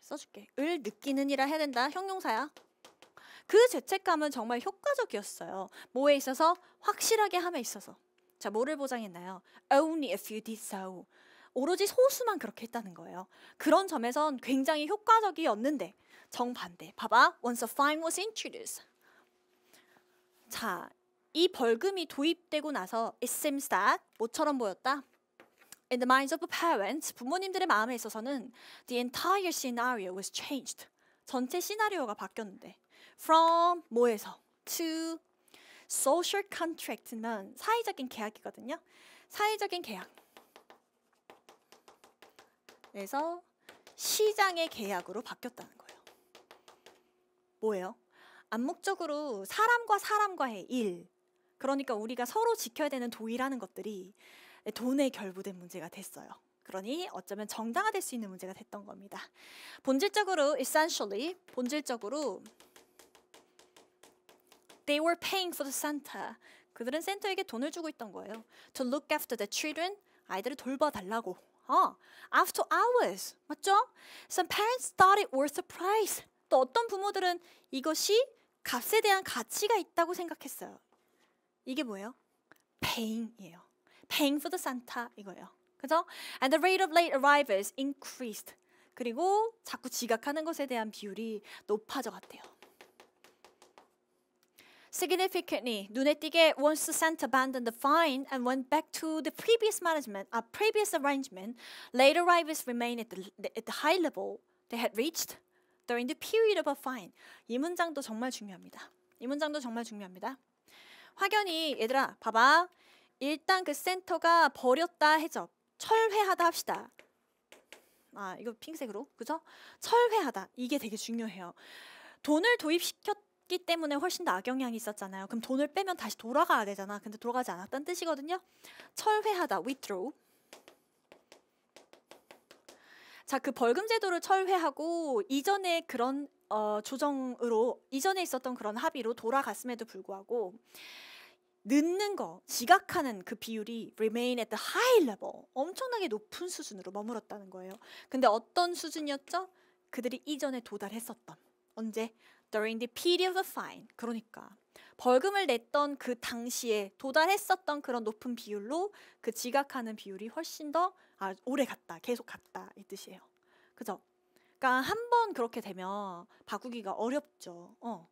써줄게. 을 느끼는이라 해야 된다. 형용사야. 그 죄책감은 정말 효과적이었어요. 뭐에 있어서 확실하게 함에 있어서. 자, 뭐를 보장했나요? Only if you did so. 오로지 소수만 그렇게 했다는 거예요. 그런 점에선 굉장히 효과적이었는데 정반대. 봐봐. Once a fine was introduced. 자, 이 벌금이 도입되고 나서 it seems that 모처럼 보였다. In the minds of parents, 부모님들의 마음에 있어서는 the entire scenario was changed. 전체 시나리오가 바뀌었는데 from 뭐에서 to social contract는 사회적인 계약이거든요. 사회적인 계약. 그래서 시장의 계약으로 바뀌었다는 거예요. 뭐예요? 암묵적으로 사람과 사람과의 일, 그러니까 우리가 서로 지켜야 되는 도의라는 것들이 돈에 결부된 문제가 됐어요. 그러니 어쩌면 정당화될 수 있는 문제가 됐던 겁니다. 본질적으로 essentially 본질적으로 They were paying for the Santa. 그들은 센터에게 돈을 주고 있던 거예요. To look after the children, 아이들을 돌봐달라고. 어, after hours, 맞죠? Some parents thought it worth a price. 또 어떤 부모들은 이것이 값에 대한 가치가 있다고 생각했어요. 이게 뭐예요? paying이에요. paying for the Santa 이거예요. 그죠? And the rate of late arrivals increased. 그리고 자꾸 지각하는 것에 대한 비율이 높아져 갔대요. Significantly, 눈에 띄게 once Santa abandoned the f i n e and went back to the previous management, a previous arrangement, late arrivals remained at the, at the high level they had reached during the period of a fine. 이 문장도 정말 중요합니다. 이 문장도 정말 중요합니다. 확연히 얘들아 봐봐. 일단 그 센터가 버렸다 해적 철회하다 합시다. 아 이거 핑색으로 그죠? 철회하다 이게 되게 중요해요. 돈을 도입시켰 없기 때문에 훨씬 더 악영향이 있었잖아요. 그럼 돈을 빼면 다시 돌아가야 되잖아. 근데 돌아가지 않았다는 뜻이거든요. 철회하다, withdraw. 자, 그 벌금 제도를 철회하고 이전에 그런 어, 조정으로 이전에 있었던 그런 합의로 돌아갔음에도 불구하고 늦는 거, 지각하는 그 비율이 remain at the high level, 엄청나게 높은 수준으로 머물었다는 거예요. 근데 어떤 수준이었죠? 그들이 이전에 도달했었던 언제 during the period of fine. 그러니까 벌금을 냈던 그 당시에 도달했었던 그런 높은 비율로 그 지각하는 비율이 훨씬 더 아, 오래 갔다, 계속 갔다 이 뜻이에요. 그죠? 그러니까 한 번 그렇게 되면 바꾸기가 어렵죠. 어.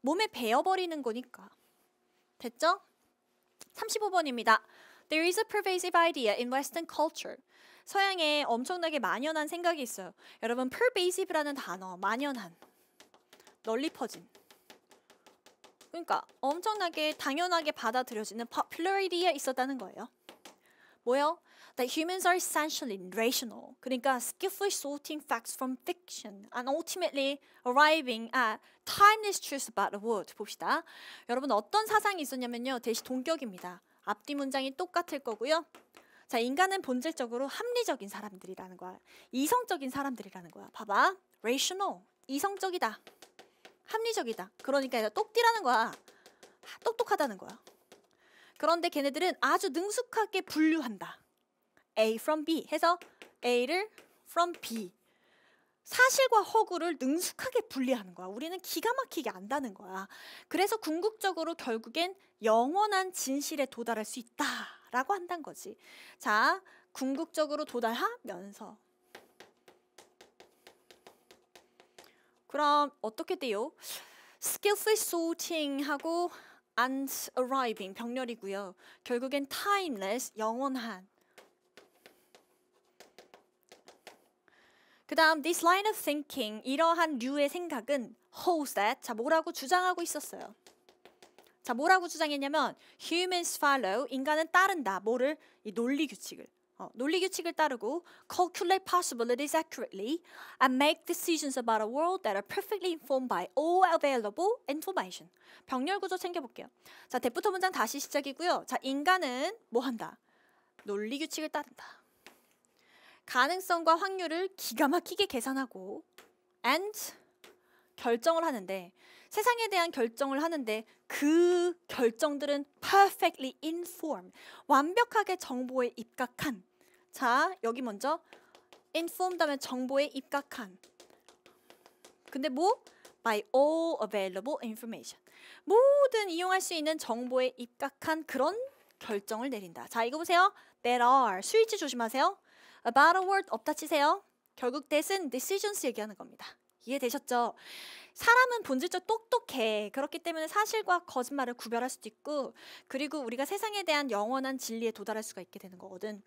몸에 베어버리는 거니까. 됐죠? 35번입니다. There is a pervasive idea in Western culture. 서양에 엄청나게 만연한 생각이 있어요. 여러분, pervasive라는 단어, 만연한. 널리 퍼진 그러니까 엄청나게 당연하게 받아들여지는 popularity에 있었다는 거예요. 뭐요? That humans are essentially rational. 그러니까 skillfully sorting facts from fiction and ultimately arriving at timeless truths about the world. 봅시다. 여러분 어떤 사상이 있었냐면요. 대시 동격입니다. 앞뒤 문장이 똑같을 거고요. 자, 인간은 본질적으로 합리적인 사람들이라는 거야. 이성적인 사람들이라는 거야. 봐봐. rational. 이성적이다. 합리적이다. 그러니까 똑띠라는 거야. 똑똑하다는 거야. 그런데 걔네들은 아주 능숙하게 분류한다. A from B 해서 A를 from B. 사실과 허구를 능숙하게 분리하는 거야. 우리는 기가 막히게 안다는 거야. 그래서 궁극적으로 결국엔 영원한 진실에 도달할 수 있다라고 한단 거지. 자, 궁극적으로 도달하면서 그럼 어떻게 돼요? skillful sorting하고 and arriving 병렬이고요. 결국엔 timeless 영원한 그 다음 this line of thinking 이러한 류의 생각은 holds that 자 뭐라고 주장하고 있었어요 자 뭐라고 주장했냐면 humans follow 인간은 따른다 뭐를 이 논리 규칙을 어, 논리 규칙을 따르고 calculate possibilities accurately and make decisions about a world that are perfectly informed by all available information. 병렬 구조 챙겨 볼게요. 자, 대부터 문장 다시 시작이고요. 자, 인간은 뭐 한다? 논리 규칙을 따른다. 가능성과 확률을 기가 막히게 계산하고 and 결정을 하는데 세상에 대한 결정을 하는데 그 결정들은 perfectly informed 완벽하게 정보에 입각한 자, 여기 먼저 informed 하면 정보에 입각한. 근데 뭐? by all available information. 모든 이용할 수 있는 정보에 입각한 그런 결정을 내린다. 자, 이거 보세요. t h e r are. 스위치 조심하세요. About a word 없다 치세요. 결국 대신 decisions 얘기하는 겁니다. 이해되셨죠? 사람은 본질적 똑똑해. 그렇기 때문에 사실과 거짓말을 구별할 수도 있고, 그리고 우리가 세상에 대한 영원한 진리에 도달할 수가 있게 되는 거거든.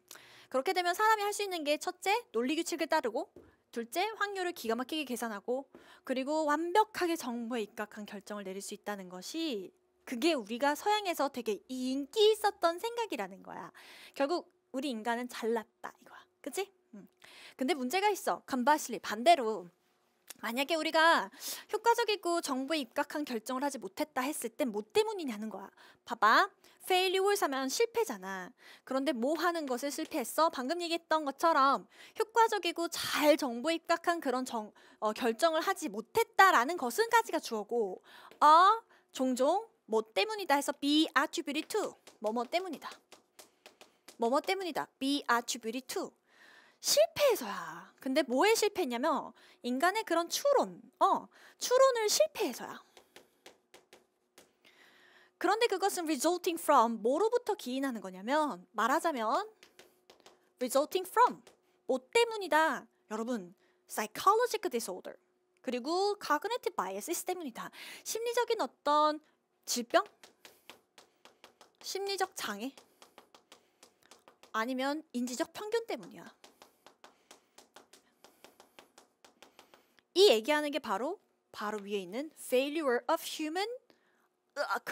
그렇게 되면 사람이 할 수 있는 게 첫째, 논리 규칙을 따르고 둘째, 확률을 기가 막히게 계산하고 그리고 완벽하게 정보에 입각한 결정을 내릴 수 있다는 것이 그게 우리가 서양에서 되게 인기 있었던 생각이라는 거야. 결국 우리 인간은 잘났다 이거야. 그치? 음. 근데 문제가 있어. 간바실리 반대로 만약에 우리가 효과적이고 정부에 입각한 결정을 하지 못했다 했을 땐 뭐 때문이냐는 거야. 봐봐. f a i l u r e 하면 실패잖아. 그런데 뭐 하는 것을 실패했어? 방금 얘기했던 것처럼 효과적이고 잘 정부에 입각한 그런 정, 어, 결정을 하지 못했다라는 것은 가지가 주어고 어, 종종 뭐 때문이다 해서 be attributed to 뭐 뭐 때문이다. 뭐 뭐 때문이다. be attributed to 실패해서야. 근데 뭐에 실패했냐면 인간의 그런 추론, 어, 추론을 실패해서야. 그런데 그것은 resulting from 뭐로부터 기인하는 거냐면 말하자면 resulting from 뭐 때문이다. 여러분, psychological disorder. 그리고 cognitive bias 때문이다. 심리적인 어떤 질병? 심리적 장애? 아니면 인지적 편견 때문이야. 이 얘기하는 게 바로 바로 위에 있는 failure of human 으악,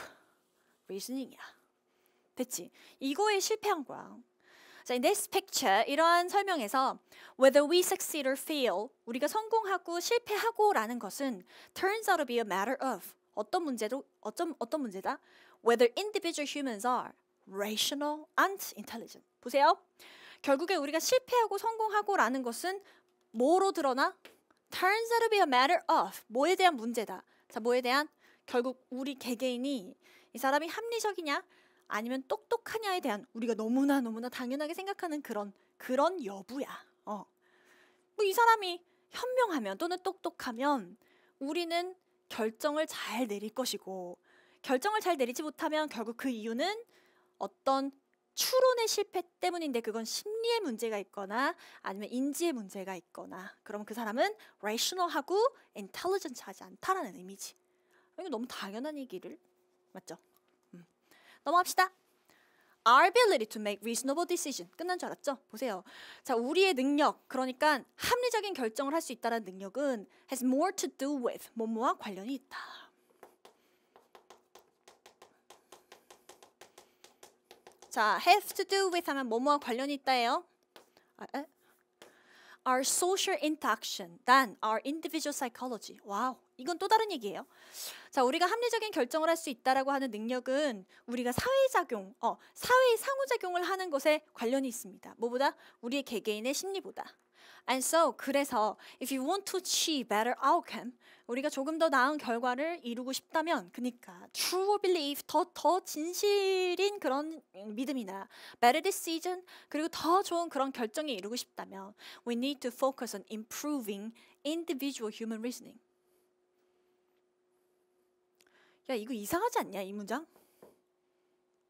reasoning이야. 됐지? 이거에 실패한 거야. 자, in this picture 이러한 설명에서 whether we succeed or fail 우리가 성공하고 실패하고라는 것은 turns out to be a matter of 어떤 문제도 어떤 어떤 문제다? whether individual humans are rational and intelligent. 보세요. 결국에 우리가 실패하고 성공하고라는 것은 뭐로 드러나? turns out to be a matter of 뭐에 대한 문제다. 자, 뭐에 대한 결국 우리 개개인이 이 사람이 합리적이냐 아니면 똑똑하냐에 대한 우리가 너무나 너무나 당연하게 생각하는 그런 그런 여부야. 어. 뭐이 사람이 현명하면 또는 똑똑하면 우리는 결정을 잘 내릴 것이고 결정을 잘 내리지 못하면 결국 그 이유는 어떤 추론의 실패 때문인데 그건 심리의 문제가 있거나 아니면 인지의 문제가 있거나 그럼 그 사람은 rational하고 intelligent 하지 않다라는 이미지 이거 너무 당연한 얘기를 맞죠? 음. 넘어갑시다. Our ability to make reasonable decision 끝난 줄 알았죠? 보세요. 자, 우리의 능력 그러니까 합리적인 결정을 할 수 있다는 능력은 has more to do with 뭐뭐와 관련이 있다. 자, have to do with 하면 뭐뭐와 관련이 있다예요. 아, our social interaction than our individual psychology. 와우, 이건 또 다른 얘기예요. 자, 우리가 합리적인 결정을 할 수 있다라고 하는 능력은 우리가 사회작용, 어, 사회의 상호작용을 하는 것에 관련이 있습니다. 뭐보다 우리의 개개인의 심리보다. And so 그래서 if you want to achieve better outcome 우리가 조금 더 나은 결과를 이루고 싶다면 그니까 true belief 더더 더 진실인 그런 믿음이나 better decision 그리고 더 좋은 그런 결정이 이루고 싶다면 we need to focus on improving individual human reasoning. 야 이거 이상하지 않냐 이 문장?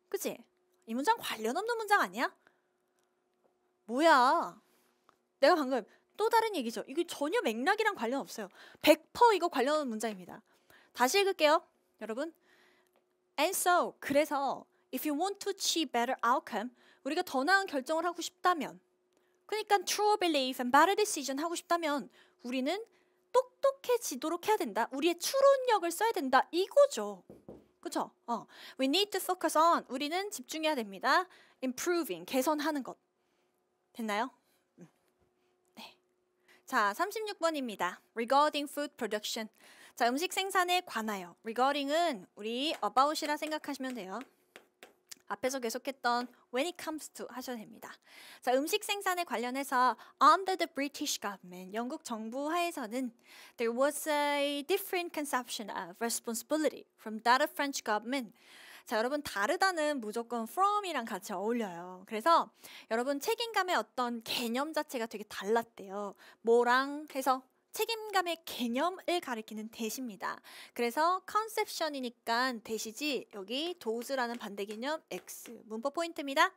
그치? 이 문장 관련 없는 문장 아니야? 뭐야? 내가 방금 또 다른 얘기죠. 이게 전혀 맥락이랑 관련 없어요. 100% 이거 관련 문장입니다. 다시 읽을게요. 여러분. And so, 그래서 if you want to achieve better outcome, 우리가 더 나은 결정을 하고 싶다면 그러니까 true belief and better decision 하고 싶다면 우리는 똑똑해지도록 해야 된다. 우리의 추론력을 써야 된다. 이거죠. 그렇죠? 어. We need to focus on 우리는 집중해야 됩니다. improving 개선하는 것. 됐나요? 자, 36번입니다. Regarding food production. 자, 음식 생산에 관하여. Regarding은 우리 about이라 생각하시면 돼요. 앞에서 계속했던 when it comes to 하셔야 됩니다. 자, 음식 생산에 관련해서 under the British government, 영국 정부 하에서는 there was a different conception of responsibility from that of French government. 자, 여러분 다르다는 무조건 from이랑 같이 어울려요. 그래서 여러분 책임감의 어떤 개념 자체가 되게 달랐대요. 뭐랑 해서 책임감의 개념을 가리키는 대시입니다. 그래서 컨셉션이니까 대시지 여기 도우즈라는 반대 개념 X 문법 포인트입니다.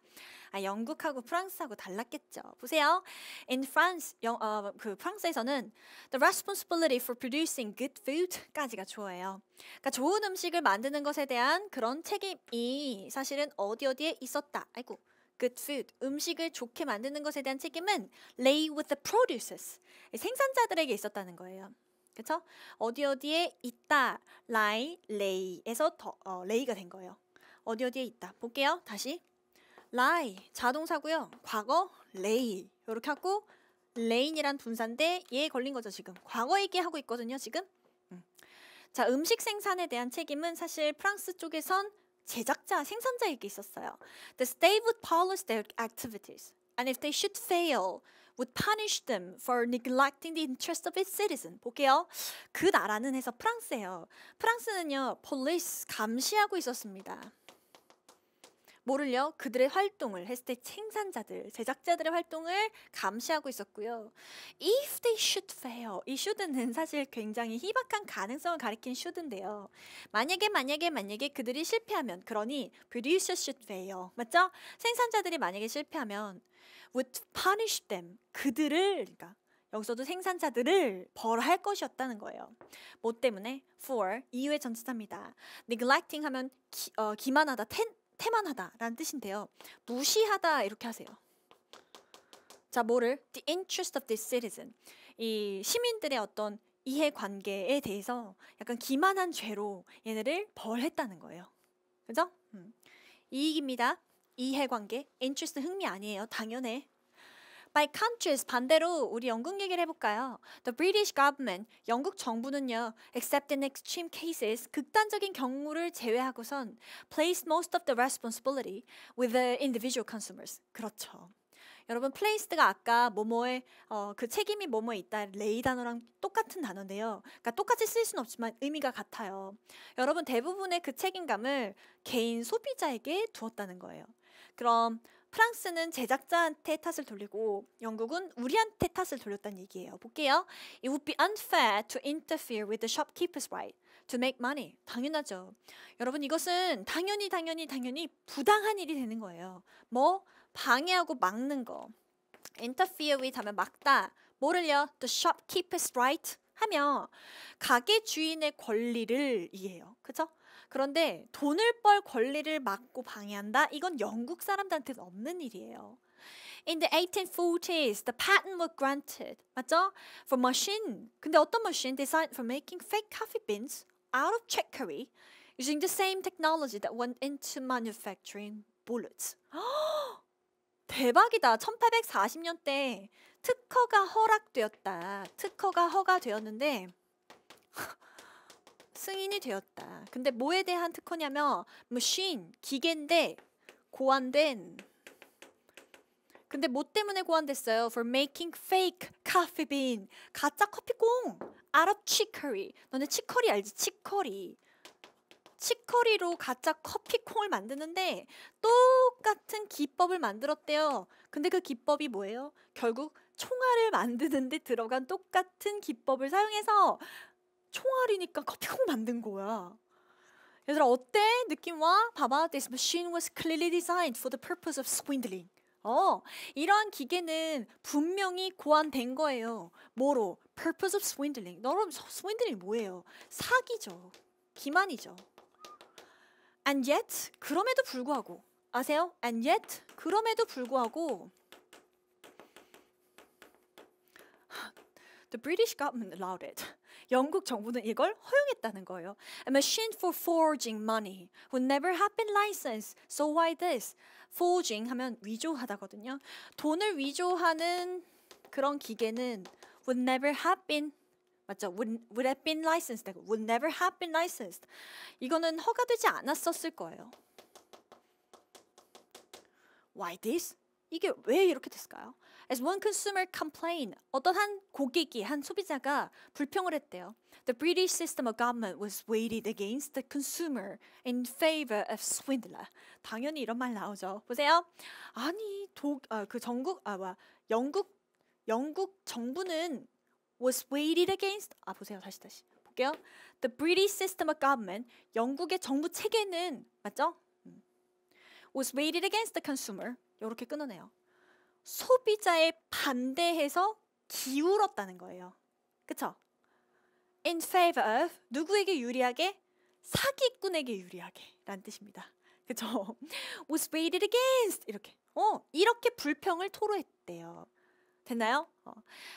아, 영국하고 프랑스하고 달랐겠죠. 보세요. In France, 영, 어, 그 프랑스에서는 the responsibility for producing good food까지가 좋아요. 그러니까 좋은 음식을 만드는 것에 대한 그런 책임이 사실은 어디 어디에 있었다. 아이고 good food, 음식을 좋게 만드는 것에 대한 책임은 lay with the producers, 생산자들에게 있었다는 거예요. 그렇죠? 어디 어디에 있다, lie, lay에서 더, 어, lay가 된 거예요. 어디 어디에 있다. 볼게요. 다시 lie 자동사고요. 과거 lay 이렇게 하고 레인이란 분사인데 얘 걸린 거죠 지금. 과거 얘기하고 있거든요 지금. 음. 자 음식 생산에 대한 책임은 사실 프랑스 쪽에선 제작자, 생산자에게 있었어요. The state would polish their activities, and if they should fail, would punish them for neglecting the interest of its citizen. 볼게요. 그 나라는 해서 프랑스예요. 프랑스는요, police 감시하고 있었습니다. 뭐를요? 그들의 활동을 해시태 생산자들, 제작자들의 활동을 감시하고 있었고요. If they should fail, 이 should는 사실 굉장히 희박한 가능성을 가리킨 should인데요. 만약에 만약에 만약에 그들이 실패하면 그러니 producer should fail, 맞죠? 생산자들이 만약에 실패하면 would punish them, 그들을 그러니까 여기서도 생산자들을 벌할 것이었다는 거예요. 뭐 때문에? For 이유의 전치사입니다. neglecting 하면 기, 어, 기만하다, t 태만하다라는 뜻인데요. 무시하다 이렇게 하세요. 자, 뭐를? The interest of the citizen. 이 시민들의 어떤 이해 관계에 대해서 약간 기만한 죄로 얘네를 벌했다는 거예요. 그죠? 음. 이익입니다. 이해 관계. interest 흥미 아니에요. 당연해. By c o u n t r i e s 반대로 우리 영국 얘기를 해볼까요? The British government, 영국 정부는요, except in extreme cases, 극단적인 경우를 제외하고선 place most of the responsibility with the individual consumers. 그렇죠. 여러분 플레이스드가 아까 뭐뭐에 어, 그 책임이 뭐뭐에 있다 레이 단어랑 똑같은 단어인데요. 그러니까 똑같이 쓸 수는 없지만 의미가 같아요. 여러분 대부분의 그 책임감을 개인 소비자에게 두었다는 거예요. 그럼 프랑스는 제작자한테 탓을 돌리고 영국은 우리한테 탓을 돌렸다는 얘기예요. 볼게요. It would be unfair to interfere with the shopkeeper's right to make money. 당연하죠. 여러분 이것은 당연히 당연히 당연히 부당한 일이 되는 거예요. 뭐 방해하고 막는 거. interfere with 하면 막다. 뭐를요? the shopkeeper's right 하면 가게 주인의 권리를 이해해요. 그죠? 그런데 돈을 벌 권리를 막고 방해한다? 이건 영국 사람들한테는 없는 일이에요. In the 1840s, the patent was granted. 맞죠? For machine. 근데 어떤 machine designed for making fake coffee beans out of chicory using the same technology that went into manufacturing bullets. 대박이다. 1840년대 특허가 허락되었다. 특허가 허가되었는데 승인이 되었다. 근데 뭐에 대한 특허냐면 machine 기계인데 고안된 근데 뭐 때문에 고안됐어요? For making fake coffee bean 가짜 커피콩 아랍 치커리 너네 치커리 알지? 치커리 치커리로 가짜 커피콩을 만드는데 똑같은 기법을 만들었대요. 근데 그 기법이 뭐예요? 결국 총알을 만드는데 들어간 똑같은 기법을 사용해서 총알이니까 커피콩 만든 거야. 얘들아 어때? 느낌 와? 봐봐. This machine was clearly designed for the purpose of swindling. 어, 이러한 기계는 분명히 고안된 거예요. 뭐로? Purpose of swindling. 너럼 swindling 뭐예요? 사기죠. 기만이죠. And yet, 그럼에도 불구하고 아세요? And yet, 그럼에도 불구하고 The British government allowed it. 영국 정부는 이걸 허용했다는 거예요. A machine for forging money would never have been licensed. So why this? Forging 하면 위조하다거든요. 돈을 위조하는 그런 기계는 would never have been 맞죠? Would, would have been licensed. Would never have been licensed. 이거는 허가되지 않았었을 거예요. Why this? 이게 왜 이렇게 됐을까요? As one consumer complained, 어떤 한 고객이 한 소비자가 불평을 했대요. The British system of government was weighted against the consumer in favor of swindler. 당연히 이런 말 나오죠. 보세요. 아니 독그 아, 전국 아 뭐야 영국 영국 정부는 was weighted against 아 보세요 다시 다시 볼게요. The British system of government 영국의 정부 체계는 맞죠? was weighted against the consumer 이렇게 끊어내요. 소비자에 반대해서 기울었다는 거예요. 그쵸? In favor of 누구에게 유리하게? 사기꾼에게 유리하게 라는 뜻입니다. 그쵸? was rated against 이렇게 어 이렇게 불평을 토로했대요. 됐나요? 어,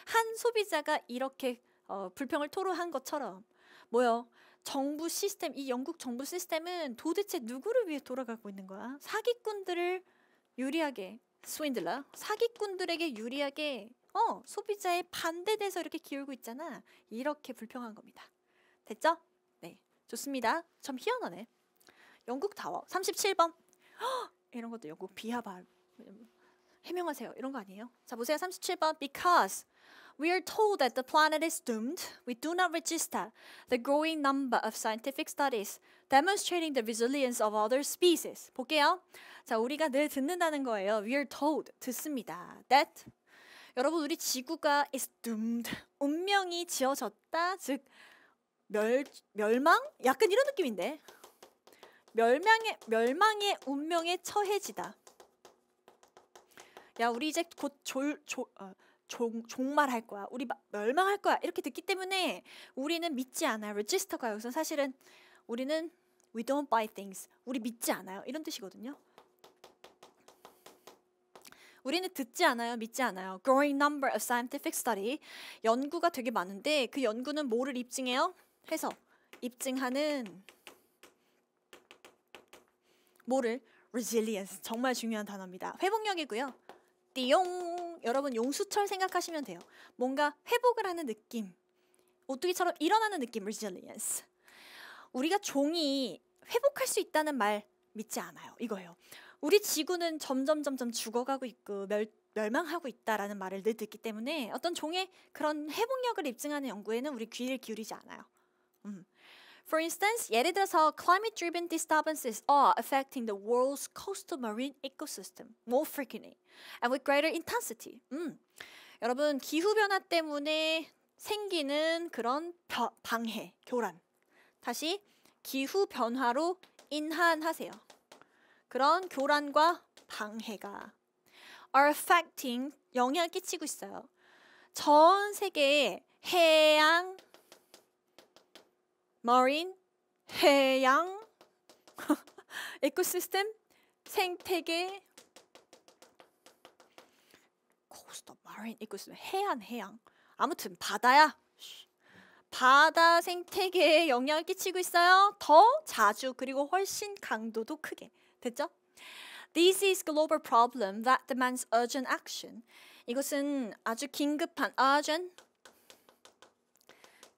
한 소비자가 이렇게 어, 불평을 토로한 것처럼 뭐요? 정부 시스템 이 영국 정부 시스템은 도대체 누구를 위해 돌아가고 있는 거야? 사기꾼들을 유리하게 스윈들러 사기꾼들에게 유리하게 어소비자의 반대돼서 이렇게 기울고 있잖아 이렇게 불평한 겁니다 됐죠? 네 좋습니다 참 희한하네 영국 타워 37번 허! 이런 것도 영국 비하 발 음, 해명하세요 이런 거 아니에요 자 보세요 37번 because We are told that the planet is doomed. We do not register the growing number of scientific studies demonstrating the resilience of other species. 볼게요. 자, 우리가 늘 듣는다는 거예요. We are told 듣습니다. That 여러분 우리 지구가 is doomed. 운명이 지어졌다. 즉 멸, 멸망? 약간 이런 느낌인데. 멸망의 멸망의 운명에 처해지다. 야, 우리 이제 곧 졸, 졸 어, 종, 종말할 거야. 우리 멸망할 거야. 이렇게 듣기 때문에 우리는 믿지 않아요. 레지스터가 여기서 사실은 우리는 we don't buy things. 우리 믿지 않아요. 이런 뜻이거든요. 우리는 듣지 않아요, 믿지 않아요. Growing number of scientific study. 연구가 되게 많은데 그 연구는 뭐를 입증해요? 해서 입증하는 뭐를 resilience 정말 중요한 단어입니다. 회복력이고요. 띠용! 여러분 용수철 생각하시면 돼요. 뭔가 회복을 하는 느낌. 오뚜기처럼 일어나는 느낌, resilience. 우리가 종이 회복할 수 있다는 말 믿지 않아요. 이거예요. 우리 지구는 점점 점점 죽어가고 있고 멸, 멸망하고 있다라는 말을 늘 듣기 때문에 어떤 종의 그런 회복력을 입증하는 연구에는 우리 귀를 기울이지 않아요. 음. For instance, 예를 들어서 climate driven disturbances are affecting the world's coastal marine ecosystem more frequently and with greater intensity. 음. 여러분, 기후 변화 때문에 생기는 그런 방해, 교란. 다시 기후 변화로 인한하세요. 그런 교란과 방해가 are affecting 영향을 끼치고 있어요. 전세계 해양, m r 머린, 해양, 에코시스템, 생태계, 코 e 트 마린 에코시스템, 해안, 해양. 아무튼 바다야. 바다 생태계에 영향을 끼치고 있어요. 더 자주 그리고 훨씬 강도도 크게. 됐죠? This is global problem that demands urgent action. 이것은 아주 긴급한 urgent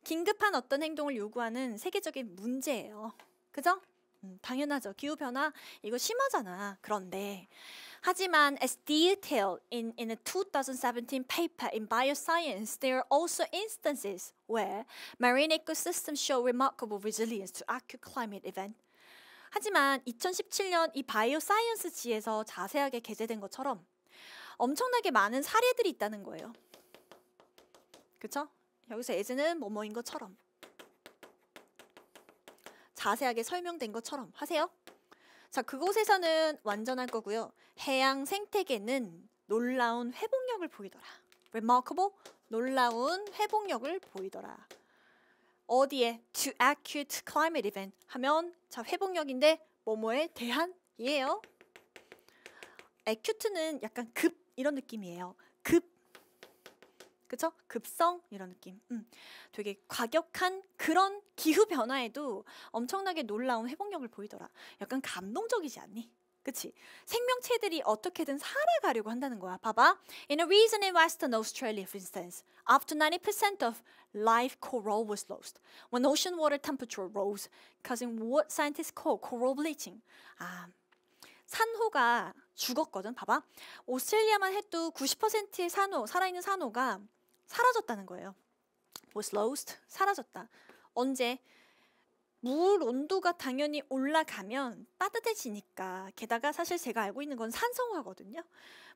긴급한 어떤 행동을 요구하는 세계적인 문제예요. 그죠? 음, 당연하죠. 기후변화 이거 심하잖아. 그런데 하지만 as detailed in, in a 2017 paper in bioscience, there are also instances where marine ecosystems show remarkable resilience to acute climate event. 하지만 2017년 이 바이오사이언스 지에서 자세하게 게재된 것처럼 엄청나게 많은 사례들이 있다는 거예요. 그렇죠? 여기서 as는 뭐뭐인 것처럼 자세하게 설명된 것처럼 하세요. 자, 그곳에서는 완전할 거고요. 해양 생태계는 놀라운 회복력을 보이더라. remarkable 놀라운 회복력을 보이더라. 어디에 to acute climate event 하면 자, 회복력인데 뭐뭐에 대한이에요. acute는 약간 급 이런 느낌이에요. 급 그쵸? 급성 이런 느낌. 음. 되게 과격한 그런 기후 변화에도 엄청나게 놀라운 회복력을 보이더라. 약간 감동적이지 않니? 그치? 생명체들이 어떻게든 살아가려고 한다는 거야. 봐봐. In a region in Western Australia, for instance, up to 90% of live coral was lost when ocean water temperature rose, causing what scientists call coral bleaching. 아, 산호가 죽었거든. 봐봐. 오스트레일리아만 해도 90%의 산호, 살아있는 산호가 사라졌다는 거예요. was lost 사라졌다. 언제 물 온도가 당연히 올라가면 따뜻해지니까 게다가 사실 제가 알고 있는 건 산성화거든요.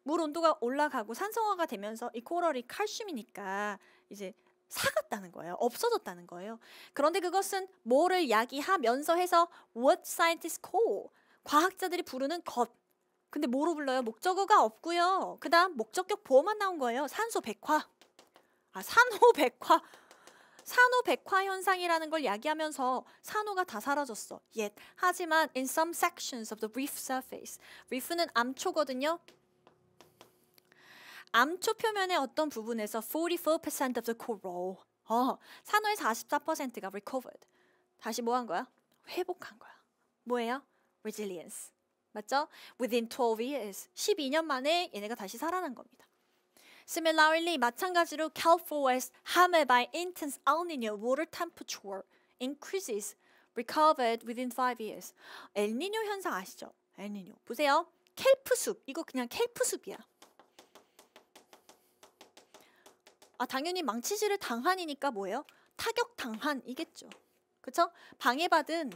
물 온도가 올라가고 산성화가 되면서 이 코럴이 칼슘이니까 이제 사갔다는 거예요. 없어졌다는 거예요. 그런데 그것은 뭐를 야기하면서 해서 what scientists call 과학자들이 부르는 것 근데 뭐로 불러요? 목적어가 없고요. 그다음 목적격 보호만 나온 거예요. 산소 백화. 아, 산호백화 산호백화 현상이라는 걸 야기하면서 산호가 다 사라졌어. Yet, 하지만 in some sections of the reef surface, reef는 암초거든요. 암초 표면의 어떤 부분에서 44% of the coral, 어, 산호의 44%가 recovered. 다시 뭐 한 거야? 회복한 거야. 뭐예요? resilience. 맞죠? Within 12 years, 12년 만에 얘네가 다시 살아난 겁니다. Similarly, 마찬가지로 c a l f o r n i a s hammered by intense El Nino water temperature increases recovered within five years. 엘니뇨 현상 아시죠? 엘니뇨. 보세요. 켈프숲. 이거 그냥 켈프숲이야. 아, 당연히 망치질을 당한이니까 뭐예요? 타격 당한이겠죠. 그쵸? 방해받은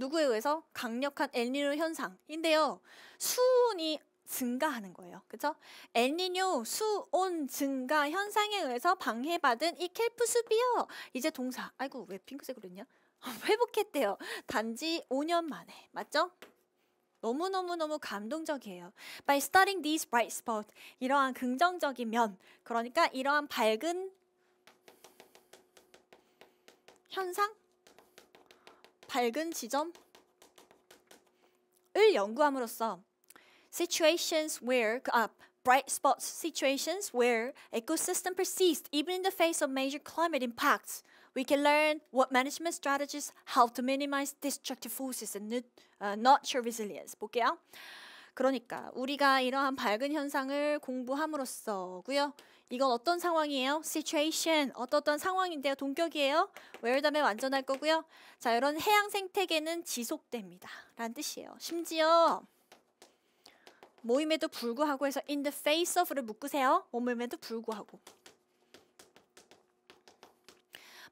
누구에 의해서 강력한 엘니뇨 현상인데요. 수온이 증가하는 거예요. 그렇죠? 엘니뇨 수온 증가 현상에 의해서 방해받은 이 켈프 숲이요. 이제 동사. 아이고 왜 핑크색으로 했냐? 회복했대요. 단지 5년 만에. 맞죠? 너무너무너무 감동적이에요. By studying these bright spots, 이러한 긍정적인 면, 그러니까 이러한 밝은 현상, 밝은 지점을 연구함으로써 situations where 그, 아, bright spots situations where ecosystem persists even in the face of major climate impacts. We can learn what management strategies help to minimize destructive forces and uh, nurture resilience. 볼게요. 그러니까 우리가 이러한 밝은 현상을 공부함으로써고요. 이건 어떤 상황이에요? situation. 어떤 상황인데요? 동격이에요? where 다음에 완전할 거고요. 자, 이런 해양 생태계는 지속됩니다. 라는 뜻이에요. 심지어 모임에도 불구하고 해서 in the face of를 묶으세요. 모임에도 불구하고.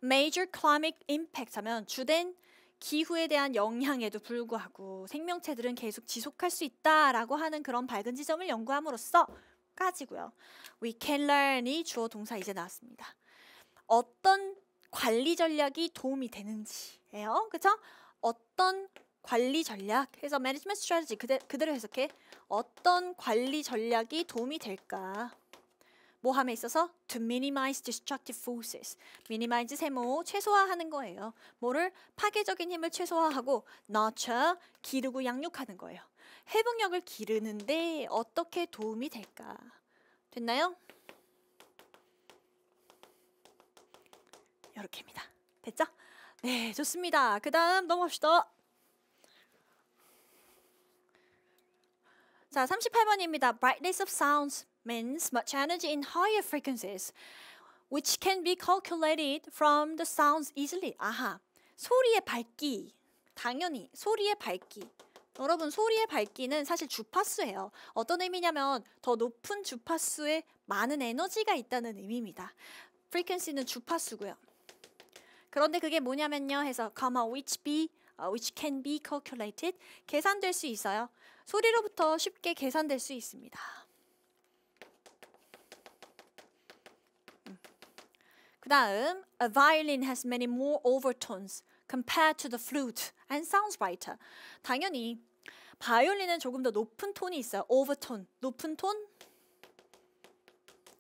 major climate impact 하면 주된 기후에 대한 영향에도 불구하고 생명체들은 계속 지속할 수 있다라고 하는 그런 밝은 지점을 연구함으로써 까지고요. We can learn이 주어 동사 이제 나왔습니다. 어떤 관리 전략이 도움이 되는지예요. 그렇죠? 어떤 관리 전략 해서 management strategy 그대, 그대로 해석해. 어떤 관리 전략이 도움이 될까? 모함에 뭐 있어서 to minimize destructive forces. minimize 세모 최소화하는 거예요. 뭐를 파괴적인 힘을 최소화하고 nurture 기르고 양육하는 거예요. 회복력을 기르는데 어떻게 도움이 될까? 됐나요? 이렇게입니다. 됐죠? 네, 좋습니다. 그 다음 넘어갑시다. 자, 38번입니다. Brightness of sounds means much energy in higher frequencies, which can be calculated from the sounds easily. 아하, 소리의 밝기. 당연히 소리의 밝기. 여러분 소리의 밝기는 사실 주파수예요. 어떤 의미냐면 더 높은 주파수에 많은 에너지가 있다는 의미입니다. frequency는 주파수고요. 그런데 그게 뭐냐면요. 해서 comma which be which can be calculated 계산될 수 있어요. 소리로부터 쉽게 계산될 수 있습니다. 그 다음 a violin has many more overtones compared to the flute and sounds brighter. 당연히 바이올린은 조금 더 높은 톤이 있어요. 오버톤, 높은 톤.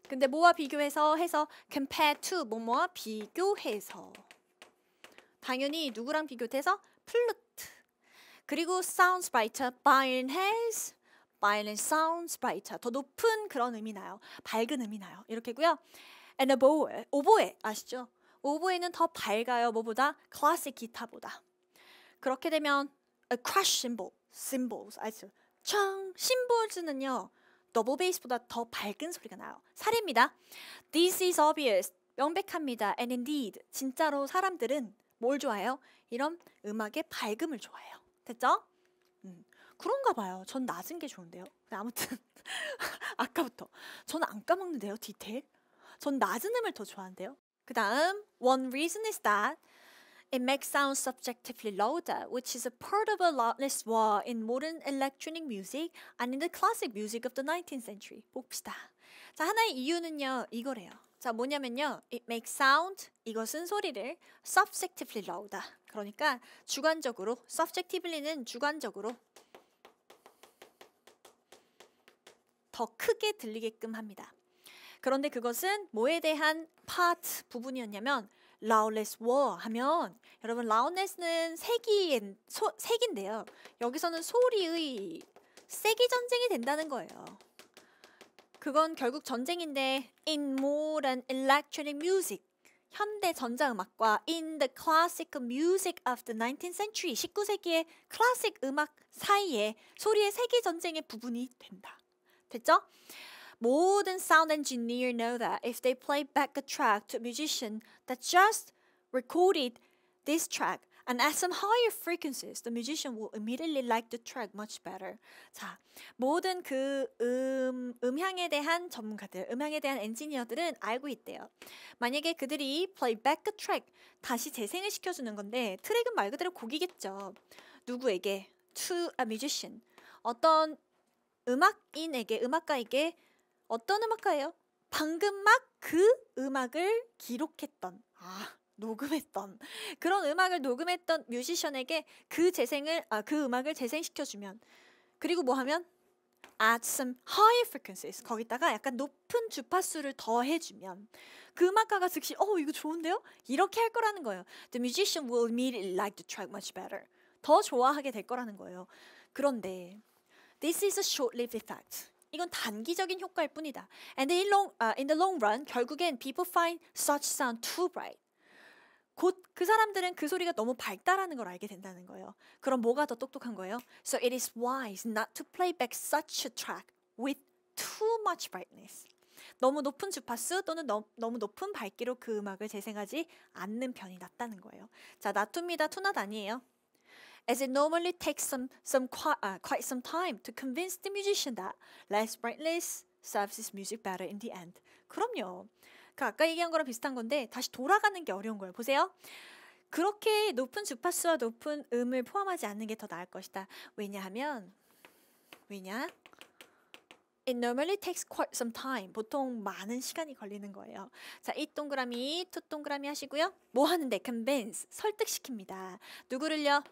근데 뭐와 비교해서 해서 compare to 뭐뭐와 비교해서 당연히 누구랑 비교돼서 플루트 그리고 sounds brighter, violin has violin sounds brighter 더 높은 그런 의미 나요. 밝은 의미 나요. 이렇게고요. and a bow, 오보에 아시죠? 오보에는 더 밝아요. 뭐보다 클래식 기타보다. 그렇게 되면 a crash cymbal symbols 알죠? 아, 청 symbols는요. 더블 베이스보다 더 밝은 소리가 나요. 사례입니다. This is obvious. 명백합니다. And indeed. 진짜로 사람들은 뭘 좋아해요? 이런 음악의 밝음을 좋아해요. 됐죠? 음, 그런가 봐요. 전 낮은 게 좋은데요. 아무튼 아까부터 저는 안 까먹는데요. 디테일. 전 낮은 음을 더 좋아한대요. 그 다음 one reason is that It makes sound subjectively louder, which is a part of a loudness war in modern electronic music and in the classic music of the 19th century. 봅시다. 자, 하나의 이유는요, 이거래요. 자, 뭐냐면요. It makes sound, 이것은 소리를 subjectively louder. 그러니까 주관적으로, subjectively는 주관적으로 더 크게 들리게끔 합니다. 그런데 그것은 뭐에 대한 파트 부분이었냐면 Lawless War 하면 여러분 Lawless는 세기 소, 색인데요. 여기서는 소리의 세기 전쟁이 된다는 거예요. 그건 결국 전쟁인데 in modern electronic music 현대 전자음악과 in the classical music of the 19th century 19세기의 클래식 음악 사이에 소리의 세계 전쟁의 부분이 된다. 됐죠? 모든 sound engineer know that if they play back a track to a musician that just recorded this track and at some higher frequencies, the musician will immediately like the track much better. 자, 모든 그 음, 음향에 대한 전문가들, 음향에 대한 엔지니어들은 알고 있대요. 만약에 그들이 playback a track, 다시 재생을 시켜주는 건데 트랙은 말 그대로 곡이겠죠. 누구에게? To a musician. 어떤 음악인에게, 음악가에게 어떤 음악가예요? 방금 막 그 음악을 기록했던 아 녹음했던 그런 음악을 녹음했던 뮤지션에게 그 재생을 아그 음악을 재생시켜 주면 그리고 뭐 하면 at some high frequencies 거기다가 약간 높은 주파수를 더해 주면 그 음악가가 즉시 어 이거 좋은데요? 이렇게 할 거라는 거예요. The musician will immediately like the track much better. 더 좋아하게 될 거라는 거예요. 그런데 this is a short-lived effect. 이건 단기적인 효과일 뿐이다. And in, long, uh, in the long run, 결국엔 people find such sound too bright. 곧 그 사람들은 그 소리가 너무 밝다라는 걸 알게 된다는 거예요. 그럼 뭐가 더 똑똑한 거예요? So it is wise not to play back such a track with too much brightness. 너무 높은 주파수 또는 너, 무 높은 밝기로 그 음악을 재생하지 않는 편이 낫다는 거예요. 자, 나투입니다. 투낫 아니에요. as it normally takes some, some qui uh, quite some time to convince the musician that less brightness serves his music better in the end. 그럼요. 그러니까 아까 얘기한 거랑 비슷한 건데 다시 돌아가는 게 어려운 거예요. 보세요. 그렇게 높은 주파수와 높은 음을 포함하지 않는 게 더 나을 것이다. 왜냐하면 왜냐? It normally takes quite some time. 보통 많은 시간이 걸리는 거예요. 자, 이 동그라미, 투 동그라미 하시고요. 뭐 하는데? Convince, 설득시킵니다. 누구를요?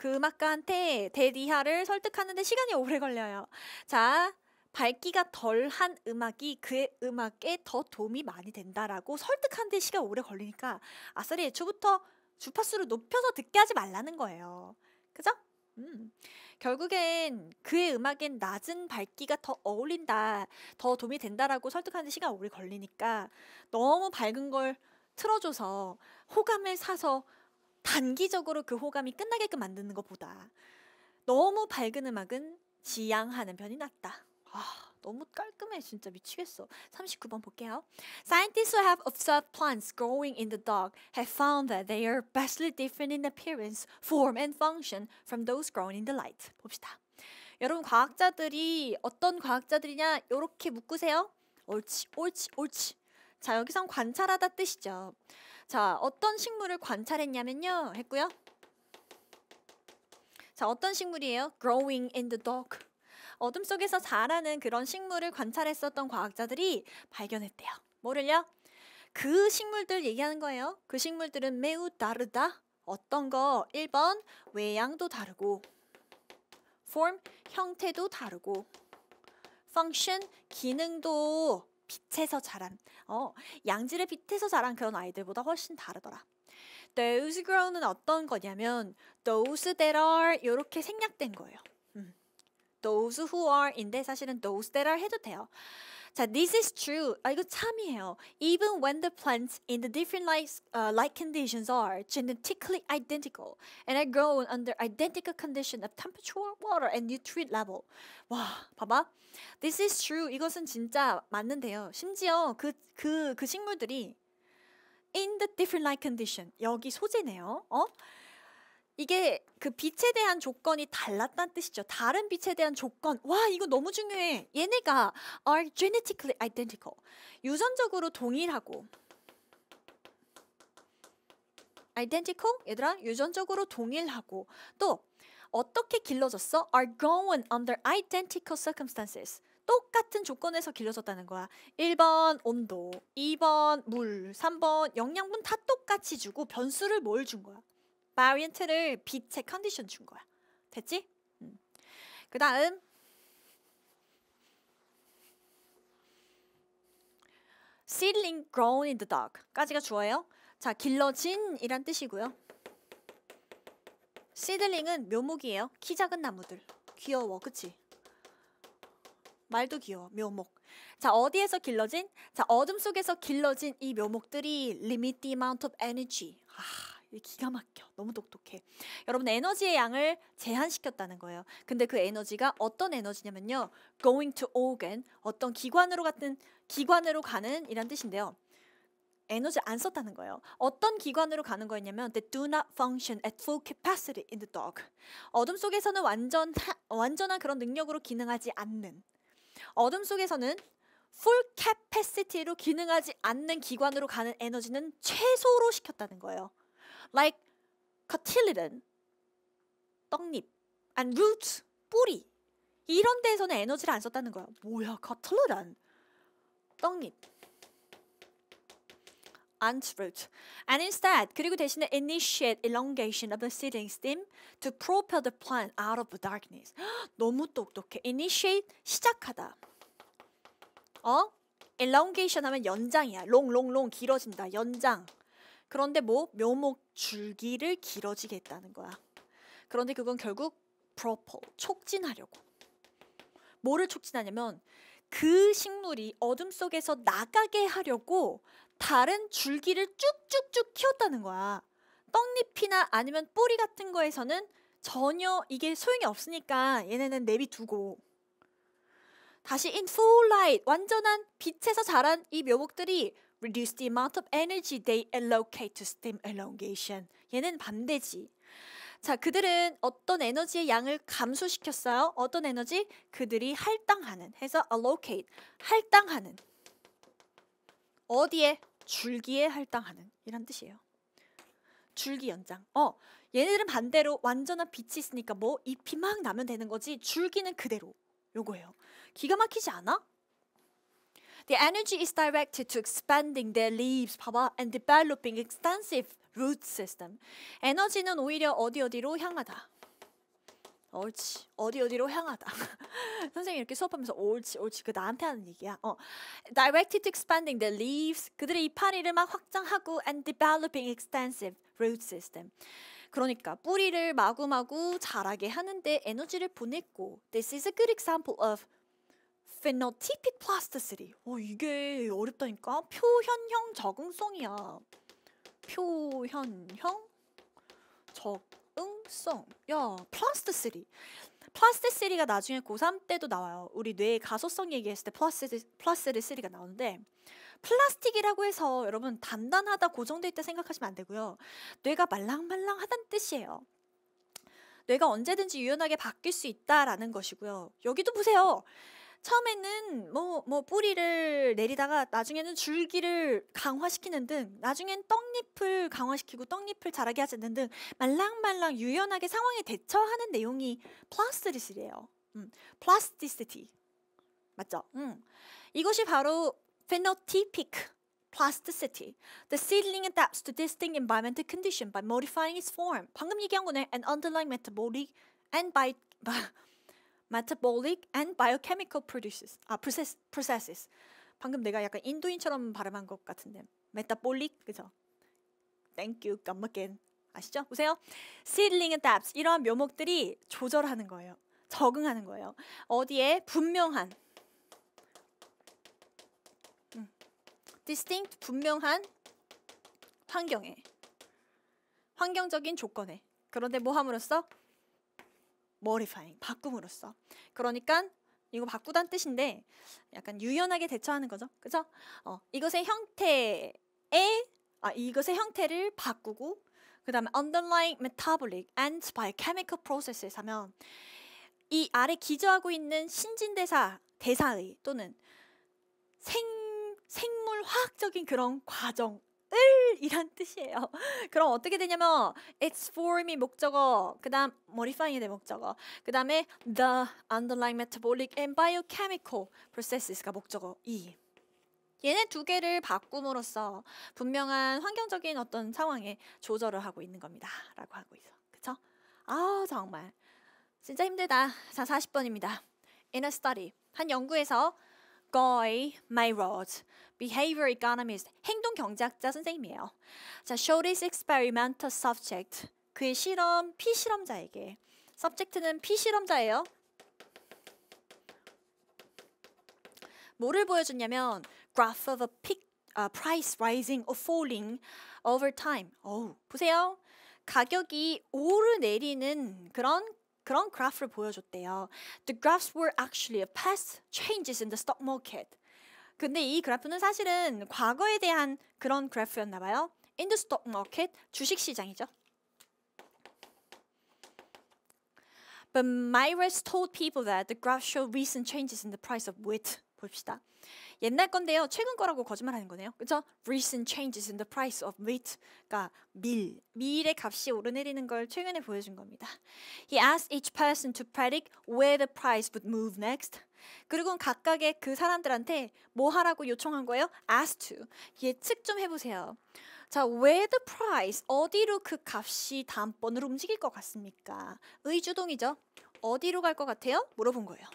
그 음악가한테 데디하를 설득하는데 시간이 오래 걸려요. 자, 밝기가 덜한 음악이 그의 음악에 더 도움이 많이 된다라고 설득하는데 시간 오래 걸리니까 아싸리 애초부터 주파수를 높여서 듣게 하지 말라는 거예요. 그죠? 음. 결국엔 그의 음악엔 낮은 밝기가 더 어울린다, 더 도움이 된다라고 설득하는데 시간 오래 걸리니까 너무 밝은 걸 틀어줘서 호감을 사서 단기적으로 그 호감이 끝나게끔 만드는 것보다 너무 밝은 음악은 지양하는 편이 낫다. 아, 너무 깔끔해 진짜 미치겠어. 39번 볼게요. Scientists who have observed plants growing in the dark have found that they are vastly different in appearance, form and function from those grown in the light. 봅시다. 여러분 과학자들이 어떤 과학자들이냐 이렇게 묶으세요. 옳지, 옳지, 옳지. 자, 여기선 관찰하다 뜻이죠. 자, 어떤 식물을 관찰했냐면요. 했고요. 자, 어떤 식물이에요? Growing in the dark. 어둠 속에서 자라는 그런 식물을 관찰했었던 과학자들이 발견했대요. 뭐를요? 그 식물들 얘기하는 거예요. 그 식물들은 매우 다르다. 어떤 거? 1번 외양도 다르고 form 형태도 다르고 function 기능도 빛에서 자란 어, 양질의 빛에서 자란 그런 아이들보다 훨씬 다르더라. Those grow는 어떤 거냐면 those that are 이렇게 생략된 거예요. 음. Those who are인데 사실은 those that are 해도 돼요. 자, this is true. 아, 이거 참이에요. Even when the plants in the different light, uh, light conditions are genetically identical and are grown under identical condition of temperature, water, and nutrient level. 와, 봐봐. This is true. 이것은 진짜 맞는데요. 심지어 그, 그, 그 식물들이 in the different light condition. 여기 소재네요. 어? 이게 그 빛에 대한 조건이 달랐다는 뜻이죠. 다른 빛에 대한 조건. 와, 이거 너무 중요해. 얘네가 are genetically identical. 유전적으로 동일하고. identical? 얘들아, 유전적으로 동일하고. 또, 어떻게 길러졌어? are grown under identical circumstances. 똑같은 조건에서 길러졌다는 거야. 1번 온도, 2번 물, 3번 영양분 다 똑같이 주고 변수를 뭘 준 거야? 마리언트를 빛의 컨디션 준 거야. 됐지? 음. 그 다음 seedling grown in the dark 까지가 주어예요. 자, 길러진이란 뜻이고요. 시들링은 묘목이에요. 키 작은 나무들. 귀여워, 그치? 말도 귀여워, 묘목. 자, 어디에서 길러진? 자, 어둠 속에서 길러진 이 묘목들이 limit the amount of energy. 아, 기가 막혀. 너무 똑똑해. 여러분 에너지의 양을 제한시켰다는 거예요. 근데 그 에너지가 어떤 에너지냐면요. going to organ 어떤 기관으로 같은 기관으로 가는 이란 뜻인데요. 에너지 안 썼다는 거예요. 어떤 기관으로 가는 거였냐면 they do not function at full capacity in the dog. 어둠 속에서는 완전 완전한 그런 능력으로 기능하지 않는 어둠 속에서는 full capacity로 기능하지 않는 기관으로 가는 에너지는 최소로 시켰다는 거예요. like cotyledon, 떡잎, and root, 뿌리. 이런 데에서는 에너지를 안 썼다는 거야. 뭐야, cotyledon, 떡잎. ant root. And instead, 그리고 대신에 initiate elongation of the seedling stem to propel the plant out of the darkness. 너무 똑똑해. initiate 시작하다. 어? elongation 하면 연장이야. long long long 길어진다. 연장. 그런데 뭐 묘목 줄기를 길어지게 했다는 거야. 그런데 그건 결국 propel 촉진하려고. 뭐를 촉진하냐면 그 식물이 어둠 속에서 나가게 하려고 다른 줄기를 쭉쭉쭉 키웠다는 거야. 떡잎이나 아니면 뿌리 같은 거에서는 전혀 이게 소용이 없으니까 얘네는 내비두고 다시 in full light 완전한 빛에서 자란 이 묘목들이 reduce the amount of energy they allocate to stem elongation. 얘는 반대지. 자, 그들은 어떤 에너지의 양을 감소시켰어요. 어떤 에너지? 그들이 할당하는. 해서 allocate. 할당하는. 어디에? 줄기에 할당하는. 이런 뜻이에요. 줄기 연장. 어, 얘네들은 반대로 완전한 빛이 있으니까 뭐 잎이 막 나면 되는 거지 줄기는 그대로. 요거예요. 기가 막히지 않아? The energy is directed to expanding their leaves, 봐봐, and developing extensive root system. 에너지는 오히려 어디 어디로 향하다. 옳지. 어디 어디로 향하다. 선생님 이렇게 수업하면서 옳지, 옳지. 그 나한테 하는 얘기야. 어. Directed to expanding their leaves. 그들의 이파리를 막 확장하고 and developing extensive root system. 그러니까 뿌리를 마구마구 자라게 하는데 에너지를 보냈고 This is a good example of phenotypic plasticity. 어, 이게 어렵다니까. 표현형 적응성이야. 표현형 적응성. 야, plasticity. plasticity.가 나중에 고3 때도 나와요. 우리 뇌의 가소성 얘기했을 때 plasticity.가 나오는데 플라스틱이라고 해서 여러분 단단하다 고정돼 있다 생각하시면 안 되고요. 뇌가 말랑말랑하다는 뜻이에요. 뇌가 언제든지 유연하게 바뀔 수 있다라는 것이고요. 여기도 보세요. 처음에는 뭐, 뭐 뿌리를 내리다가 나중에는 줄기를 강화시키는 등 나중엔 떡잎을 강화시키고 떡잎을 자라게 하시는 등 말랑말랑 유연하게 상황에 대처하는 내용이 플라스티실이에요. 음, 플라스티시티. 맞죠? 음. 이것이 바로 phenotypic plasticity. The seedling adapts to distinct environmental condition by modifying its form. 방금 얘기한 거네. And underlying metabolic and by, by metabolic and biochemical produces 아 process, processes 방금 내가 약간 인도인처럼 발음한 것 같은데 metabolic 그죠? Thank you, come again 아시죠? 보세요. Seedling and dabs 이러한 묘목들이 조절하는 거예요. 적응하는 거예요. 어디에 분명한 음, distinct 분명한 환경에 환경적인 조건에 그런데 뭐 함으로써 modifying 바꿈으로써 그러니까 이거 바꾸단 뜻인데 약간 유연하게 대처하는 거죠. 그죠? 어, 이것의 형태에 아, 이것의 형태를 바꾸고 그다음에 underlying metabolic and biochemical processes 하면 이 아래 기저하고 있는 신진대사 대사의 또는 생 생물화학적인 그런 과정 을 이란 뜻이에요. 그럼 어떻게 되냐면 it's f o r m e 목적어, 그다음 modifying의 목적어, 그다음에 the underlying metabolic and biochemical processes가 목적어 2. E. 얘네 두 개를 바꿈으로써 분명한 환경적인 어떤 상황에 조절을 하고 있는 겁니다라고 하고 있어. 그쵸? 아 정말 진짜 힘들다. 자 40번입니다. In a study 한 연구에서 거의 마이로즈, behavior economist, 행동 경제학자 선생님이에요. 자, show this experimental subject. 그의 실험 피실험자에게. subject는 피실험자예요. 뭐를 보여줬냐면 graph of a peak, uh, price rising or falling over time. 오, 보세요. 가격이 오르내리는 그런 그런 그래프를 보여줬대요. The graphs were actually past changes in the stock market. 근데 이 그래프는 사실은 과거에 대한 그런 그래프였나 봐요. In the stock market, 주식 시장이죠. But Myers told people that the graph showed recent changes in the price of wheat. 봅시다. 옛날 건데요. 최근 거라고 거짓말하는 거네요. 그렇죠? Recent changes in the price of meat. 그러니까 밀, 밀의 값이 오르내리는 걸 최근에 보여준 겁니다. He asked each person to predict where the price would move next. 그리고 각각의 그 사람들한테 뭐 하라고 요청한 거예요? Ask to. 예측 좀 해보세요. 자, where the price, 어디로 그 값이 다음번으로 움직일 것 같습니까? 의주동이죠. 어디로 갈 것 같아요? 물어본 거예요.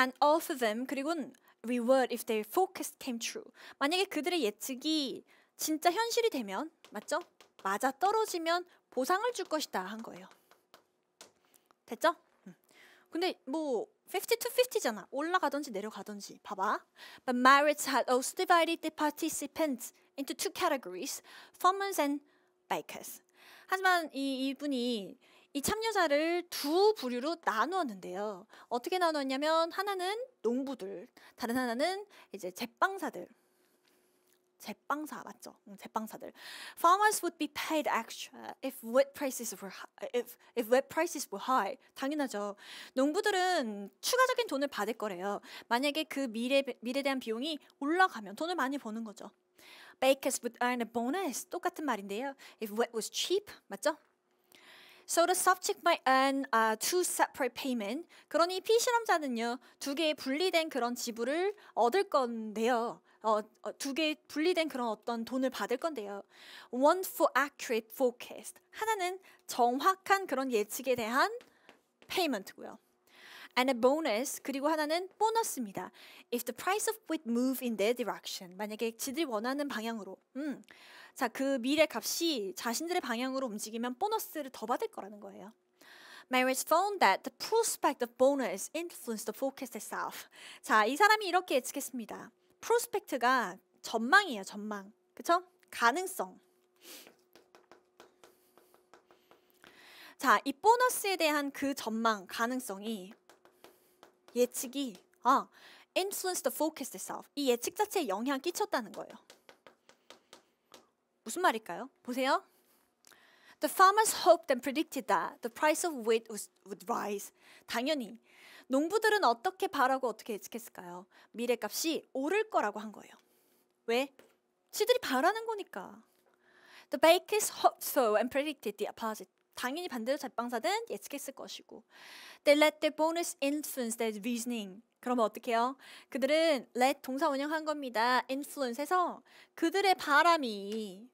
and all for them 그리고는 reward if their forecast came true. 만약에 그들의 예측이 진짜 현실이 되면 맞죠? 맞아 떨어지면 보상을 줄 것이다 한 거예요. 됐죠? 근데 뭐 50-50잖아. 올라가든지 내려가든지. 봐봐. But marriage had also divided the participants into two categories, farmers and bakers. 하지만 이 이분이 이 참여자를 두 부류로 나누었는데요. 어떻게 나누었냐면 하나는 농부들, 다른 하나는 이제 제빵사들. 제빵사 맞죠? 응, 음, 제빵사들. Farmers would be paid extra if wheat prices were if if wheat prices were high. 당연하죠. 농부들은 추가적인 돈을 받을 거래요. 만약에 그 미래 미래 대한 비용이 올라가면 돈을 많이 버는 거죠. Bakers would earn a bonus. 똑같은 말인데요. If wheat was cheap, 맞죠? So the subject might earn uh, two separate payment. 그러니 피실험자는요 두 개의 분리된 그런 지불을 얻을 건데요. 어, 어, 두 개의 분리된 그런 어떤 돈을 받을 건데요. One for accurate forecast. 하나는 정확한 그런 예측에 대한 payment고요. and a bonus 그리고 하나는 보너스입니다. If the price of wheat move in their direction 만약에 지들이 원하는 방향으로 음, 자그 미래 값이 자신들의 방향으로 움직이면 보너스를 더 받을 거라는 거예요. Marriage found that the prospect of bonus influenced the forecast itself. 자, 이 사람이 이렇게 예측했습니다. prospect가 전망이에요, 전망. 그쵸? 가능성. 자, 이 보너스에 대한 그 전망, 가능성이 예측이 아, influence the forecast itself. 이 예측 자체에 영향 끼쳤다는 거예요. 무슨 말일까요? 보세요. The farmers hoped and predicted that the price of wheat would rise. 당연히 농부들은 어떻게 바라고 어떻게 예측했을까요? 미래값이 오를 거라고 한 거예요. 왜? 지들이 바라는 거니까. The bakers hoped so and predicted the opposite. 당연히 반대로 답방사든 예측했을 것이고 They let t h e r bonus influence their reasoning 그러면 어떡 해요? 그들은 let 동사 운영한 겁니다. influence해서 그들의 바람이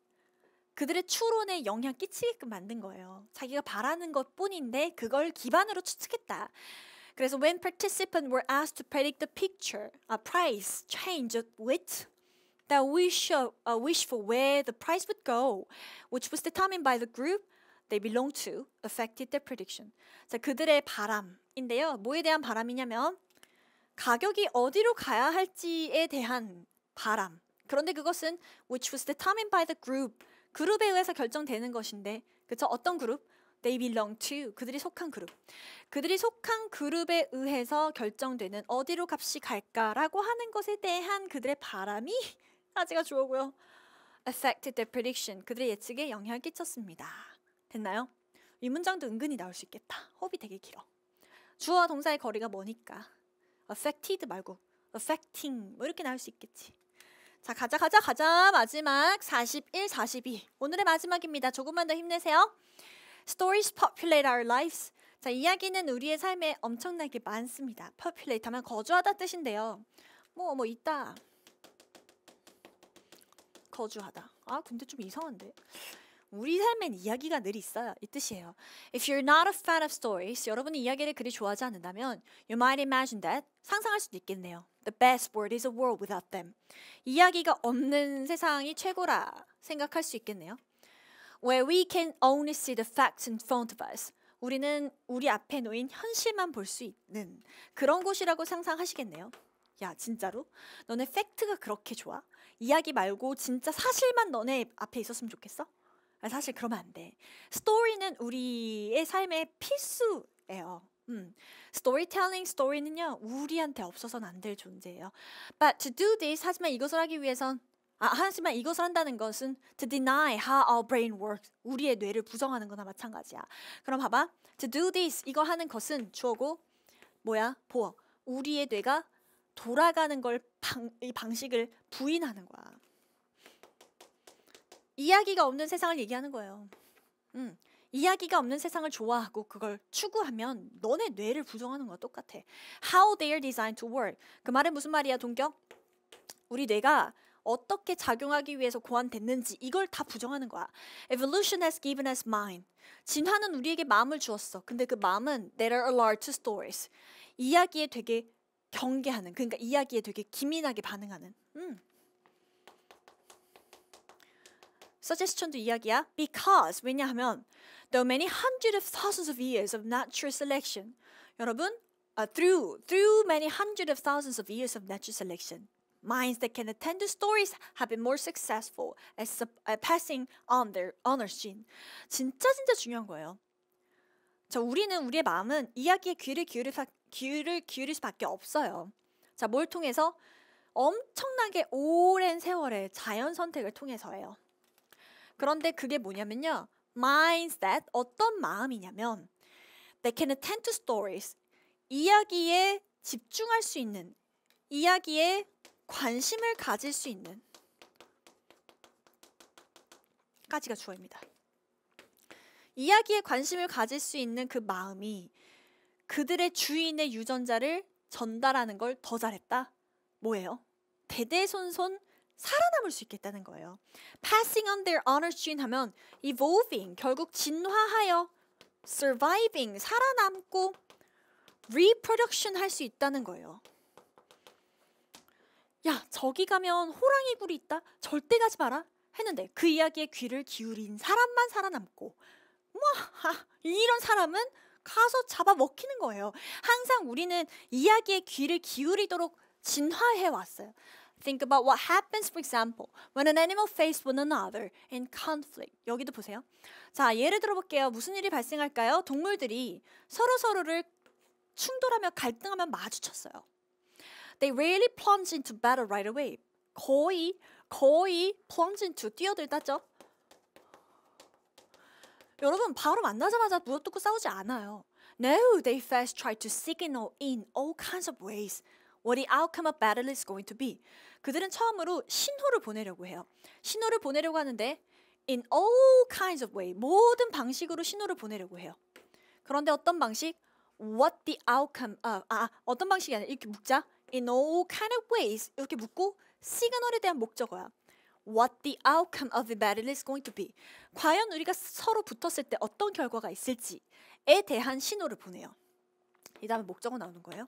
그들의 추론에 영향 끼치게끔 만든 거예요. 자기가 바라는 것뿐인데 그걸 기반으로 추측했다. 그래서 when participants were asked to predict the picture, a price change with that we s h uh, wish for where the price would go, which was determined by the group, they belong to affected their prediction. 자, 그들의 바람인데요. 뭐에 대한 바람이냐면 가격이 어디로 가야 할지에 대한 바람. 그런데 그것은 which was determined by the group. 그룹에 의해서 결정되는 것인데. 그렇죠? 어떤 그룹? They belong to 그들이 속한 그룹. 그들이 속한 그룹에 의해서 결정되는 어디로 값이 갈까라고 하는 것에 대한 그들의 바람이 아직가 주어고요. affected their prediction. 그들의 예측에 영향을 끼쳤습니다. 됐나요? 이 문장도 은근히 나올 수 있겠다. 호흡이 되게 길어. 주어와 동사의 거리가 머니까 affected 말고 affecting 뭐 이렇게 나올 수 있겠지. 자 가자 가자 가자 마지막 41, 42 오늘의 마지막입니다. 조금만 더 힘내세요. Stories populate our lives. 자 이야기는 우리의 삶에 엄청나게 많습니다. populate 하면 거주하다 뜻인데요. 뭐뭐 뭐 있다. 거주하다. 아 근데 좀 이상한데. 우리 삶엔 이야기가 늘 있어요. 이 뜻이에요. If you're not a fan of stories, 여러분이 이야기를 그리 좋아하지 않는다면 you might imagine that 상상할 수도 있겠네요. The best world is a world without them. 이야기가 없는 세상이 최고라 생각할 수 있겠네요. Where we can only see the facts in front of us. 우리는 우리 앞에 놓인 현실만 볼 수 있는 그런 곳이라고 상상하시겠네요. 야 진짜로? 너네 팩트가 그렇게 좋아? 이야기 말고 진짜 사실만 너네 앞에 있었으면 좋겠어? 아, 사실 그러면 안 돼. 스토리는 우리의 삶의 필수예요. 음. 스토리텔링 스토리는요. 우리한테 없어서는 안 될 존재예요. But to do this 하지만 이것을 하기 위해선 아, 하지만 이것을 한다는 것은 to deny how our brain works. 우리의 뇌를 부정하는 거나 마찬가지야. 그럼 봐봐. to do this 이거 하는 것은 주어고 뭐야? 보어. 우리의 뇌가 돌아가는 걸 방, 이 방식을 부인하는 거야. 이야기가 없는 세상을 얘기하는 거예요. 음. 이야기가 없는 세상을 좋아하고 그걸 추구하면 너네 뇌를 부정하는 거 똑같아. How they are designed to work. 그 말은 무슨 말이야, 동격? 우리 뇌가 어떻게 작용하기 위해서 고안됐는지 이걸 다 부정하는 거야. Evolution has given us mind. 진화는 우리에게 마음을 주었어. 근데 그 마음은 t h e r are large stories. 이야기에 되게 경계하는, 그러니까 이야기에 되게 기민하게 반응하는. 음. suggestion도 이야기야. Because 왜냐하면 there are many hundreds of thousands of years of natural selection. 여러분, uh, through through many hundreds of thousands of years of natural selection, minds that can attend to stories have been more successful at uh, passing on their honors gene. 진짜 진짜 중요한 거예요. 자, 우리는 우리의 마음은 이야기에 귀를 기울일, 귀를 기울일 수밖에 없어요. 자, 뭘 통해서 엄청나게 오랜 세월의 자연 선택을 통해서예요. 그런데 그게 뭐냐면요. mindset 어떤 마음이냐면 they can attend to stories 이야기에 집중할 수 있는 이야기에 관심을 가질 수 있는 까지가 주어입니다. 이야기에 관심을 가질 수 있는 그 마음이 그들의 주인의 유전자를 전달하는 걸 더 잘했다. 뭐예요? 대대손손 살아남을 수 있겠다는 거예요. Passing on their honor s t r e 하면 evolving 결국 진화하여 surviving 살아남고 reproduction 할 수 있다는 거예요. 야 저기 가면 호랑이 굴이 있다 절대 가지 마라 했는데 그 이야기에 귀를 기울인 사람만 살아남고 뭐 이런 사람은 가서 잡아 먹히는 거예요. 항상 우리는 이야기에 귀를 기울이도록 진화해 왔어요. Think about what happens, for example, when an animal faces one another in conflict. 여기도 보세요. 자, 예를 들어볼게요. 무슨 일이 발생할까요? 동물들이 서로 서로를 충돌하며 갈등하며 마주쳤어요. They rarely plunge into battle right away. 거의 거의 plunge into 뛰어들다죠. 여러분 바로 만나자마자 무릎 뜯고 싸우지 않아요. No, they first try to signal in all kinds of ways. what the outcome of battle is going to be. 그들은 처음으로 신호를 보내려고 해요. 신호를 보내려고 하는데 in all kinds of way 모든 방식으로 신호를 보내려고 해요. 그런데 어떤 방식? What the outcome o 아, 아 어떤 방식이 아니라 이렇게 묻자. In all kind of ways 이렇게 묻고 시그널에 대한 목적어야. What the outcome of the battle is going to be. 과연 우리가 서로 붙었을 때 어떤 결과가 있을지에 대한 신호를 보내요. 이 다음에 목적어 나오는 거예요.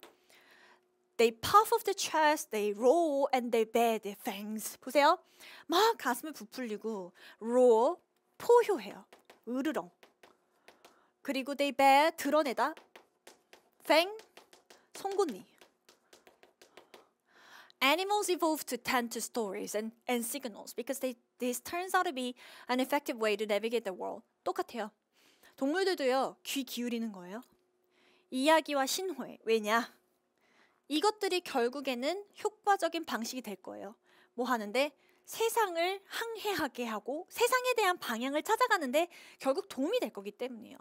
They puff of the chest, they roar and they bare their fangs. 보세요. 막 가슴을 부풀리고 roar, 포효해요. 으르렁. 그리고 they bare, 드러내다. fang, 송곳니. Animals evolve to tend to stories and, and signals because they, this turns out to be an effective way to navigate the world. 똑같아요. 동물들도요, 귀 기울이는 거예요. 이야기와 신호에. 왜냐? 이것들이 결국에는 효과적인 방식이 될 거예요. 뭐 하는데 세상을 항해하게 하고 세상에 대한 방향을 찾아가는데 결국 도움이 될 거기 때문이에요.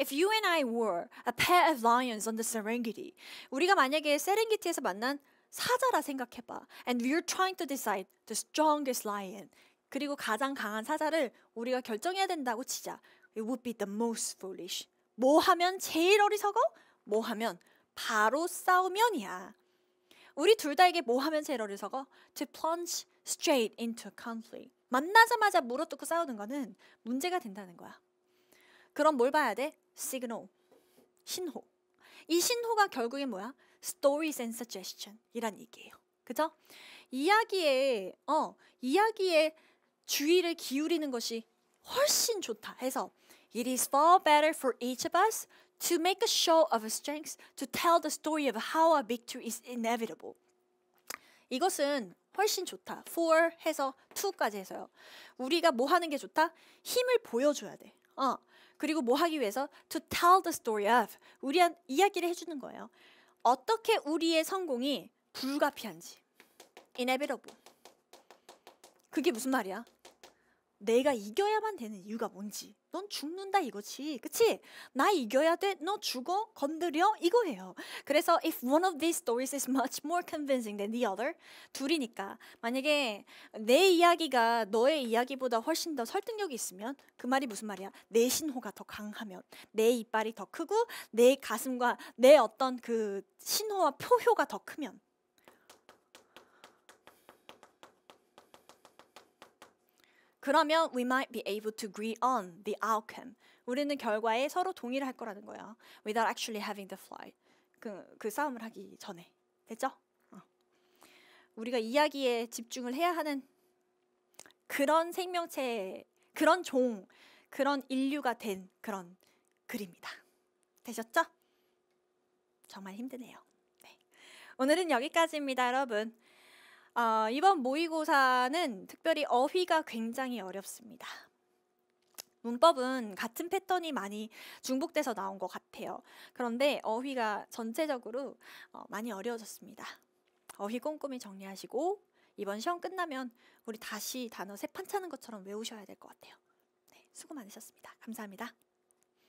If you and I were a pair of lions on the Serengeti, 우리가 만약에 세렝게티에서 만난 사자라 생각해봐. And we're trying to decide the strongest lion. 그리고 가장 강한 사자를 우리가 결정해야 된다고 치자. It would be the most foolish. 뭐 하면 제일 어리석어? 뭐 하면 바로 싸우면이야. 우리 둘 다 이게 뭐 하면서 에러를 서거? To plunge straight into conflict. 만나자마자 물어뜯고 싸우는 거는 문제가 된다는 거야. 그럼 뭘 봐야 돼? 시그널, 신호. 이 신호가 결국엔 뭐야? Stories and suggestion 이란 얘기예요. 그죠? 이야기에 어 이야기에 주의를 기울이는 것이 훨씬 좋다 해서 It is far better for each of us to make a show of strength, to tell the story of how a victory is inevitable. 이것은 훨씬 좋다. for 해서 to까지 해서요. 우리가 뭐 하는 게 좋다? 힘을 보여줘야 돼. 어. 그리고 뭐 하기 위해서 to tell the story of 우리한 이야기를 해주는 거예요. 어떻게 우리의 성공이 불가피한지 inevitable. 그게 무슨 말이야? 내가 이겨야만 되는 이유가 뭔지 넌 죽는다 이거지. 그치? 나 이겨야 돼. 너 죽어. 건드려. 이거예요. 그래서 if one of these stories is much more convincing than the other, 둘이니까 만약에 내 이야기가 너의 이야기보다 훨씬 더 설득력이 있으면 그 말이 무슨 말이야? 내 신호가 더 강하면 내 이빨이 더 크고 내 가슴과 내 어떤 그 신호와 표효가 더 크면 그러면 we might be able to agree on the outcome. 우리는 결과에 서로 동의를 할 거라는 거예요. Without actually having the fight. 그, 그 싸움을 하기 전에. 됐죠? 어. 우리가 이야기에 집중을 해야 하는 그런 생명체, 그런 종, 그런 인류가 된 그런 글입니다. 되셨죠? 정말 힘드네요. 네. 오늘은 여기까지입니다, 여러분. 어, 이번 모의고사는 특별히 어휘가 굉장히 어렵습니다. 문법은 같은 패턴이 많이 중복돼서 나온 것 같아요. 그런데 어휘가 전체적으로 어, 많이 어려워졌습니다. 어휘 꼼꼼히 정리하시고 이번 시험 끝나면 우리 다시 단어 세판 차는 것처럼 외우셔야 될 것 같아요. 네, 수고 많으셨습니다. 감사합니다.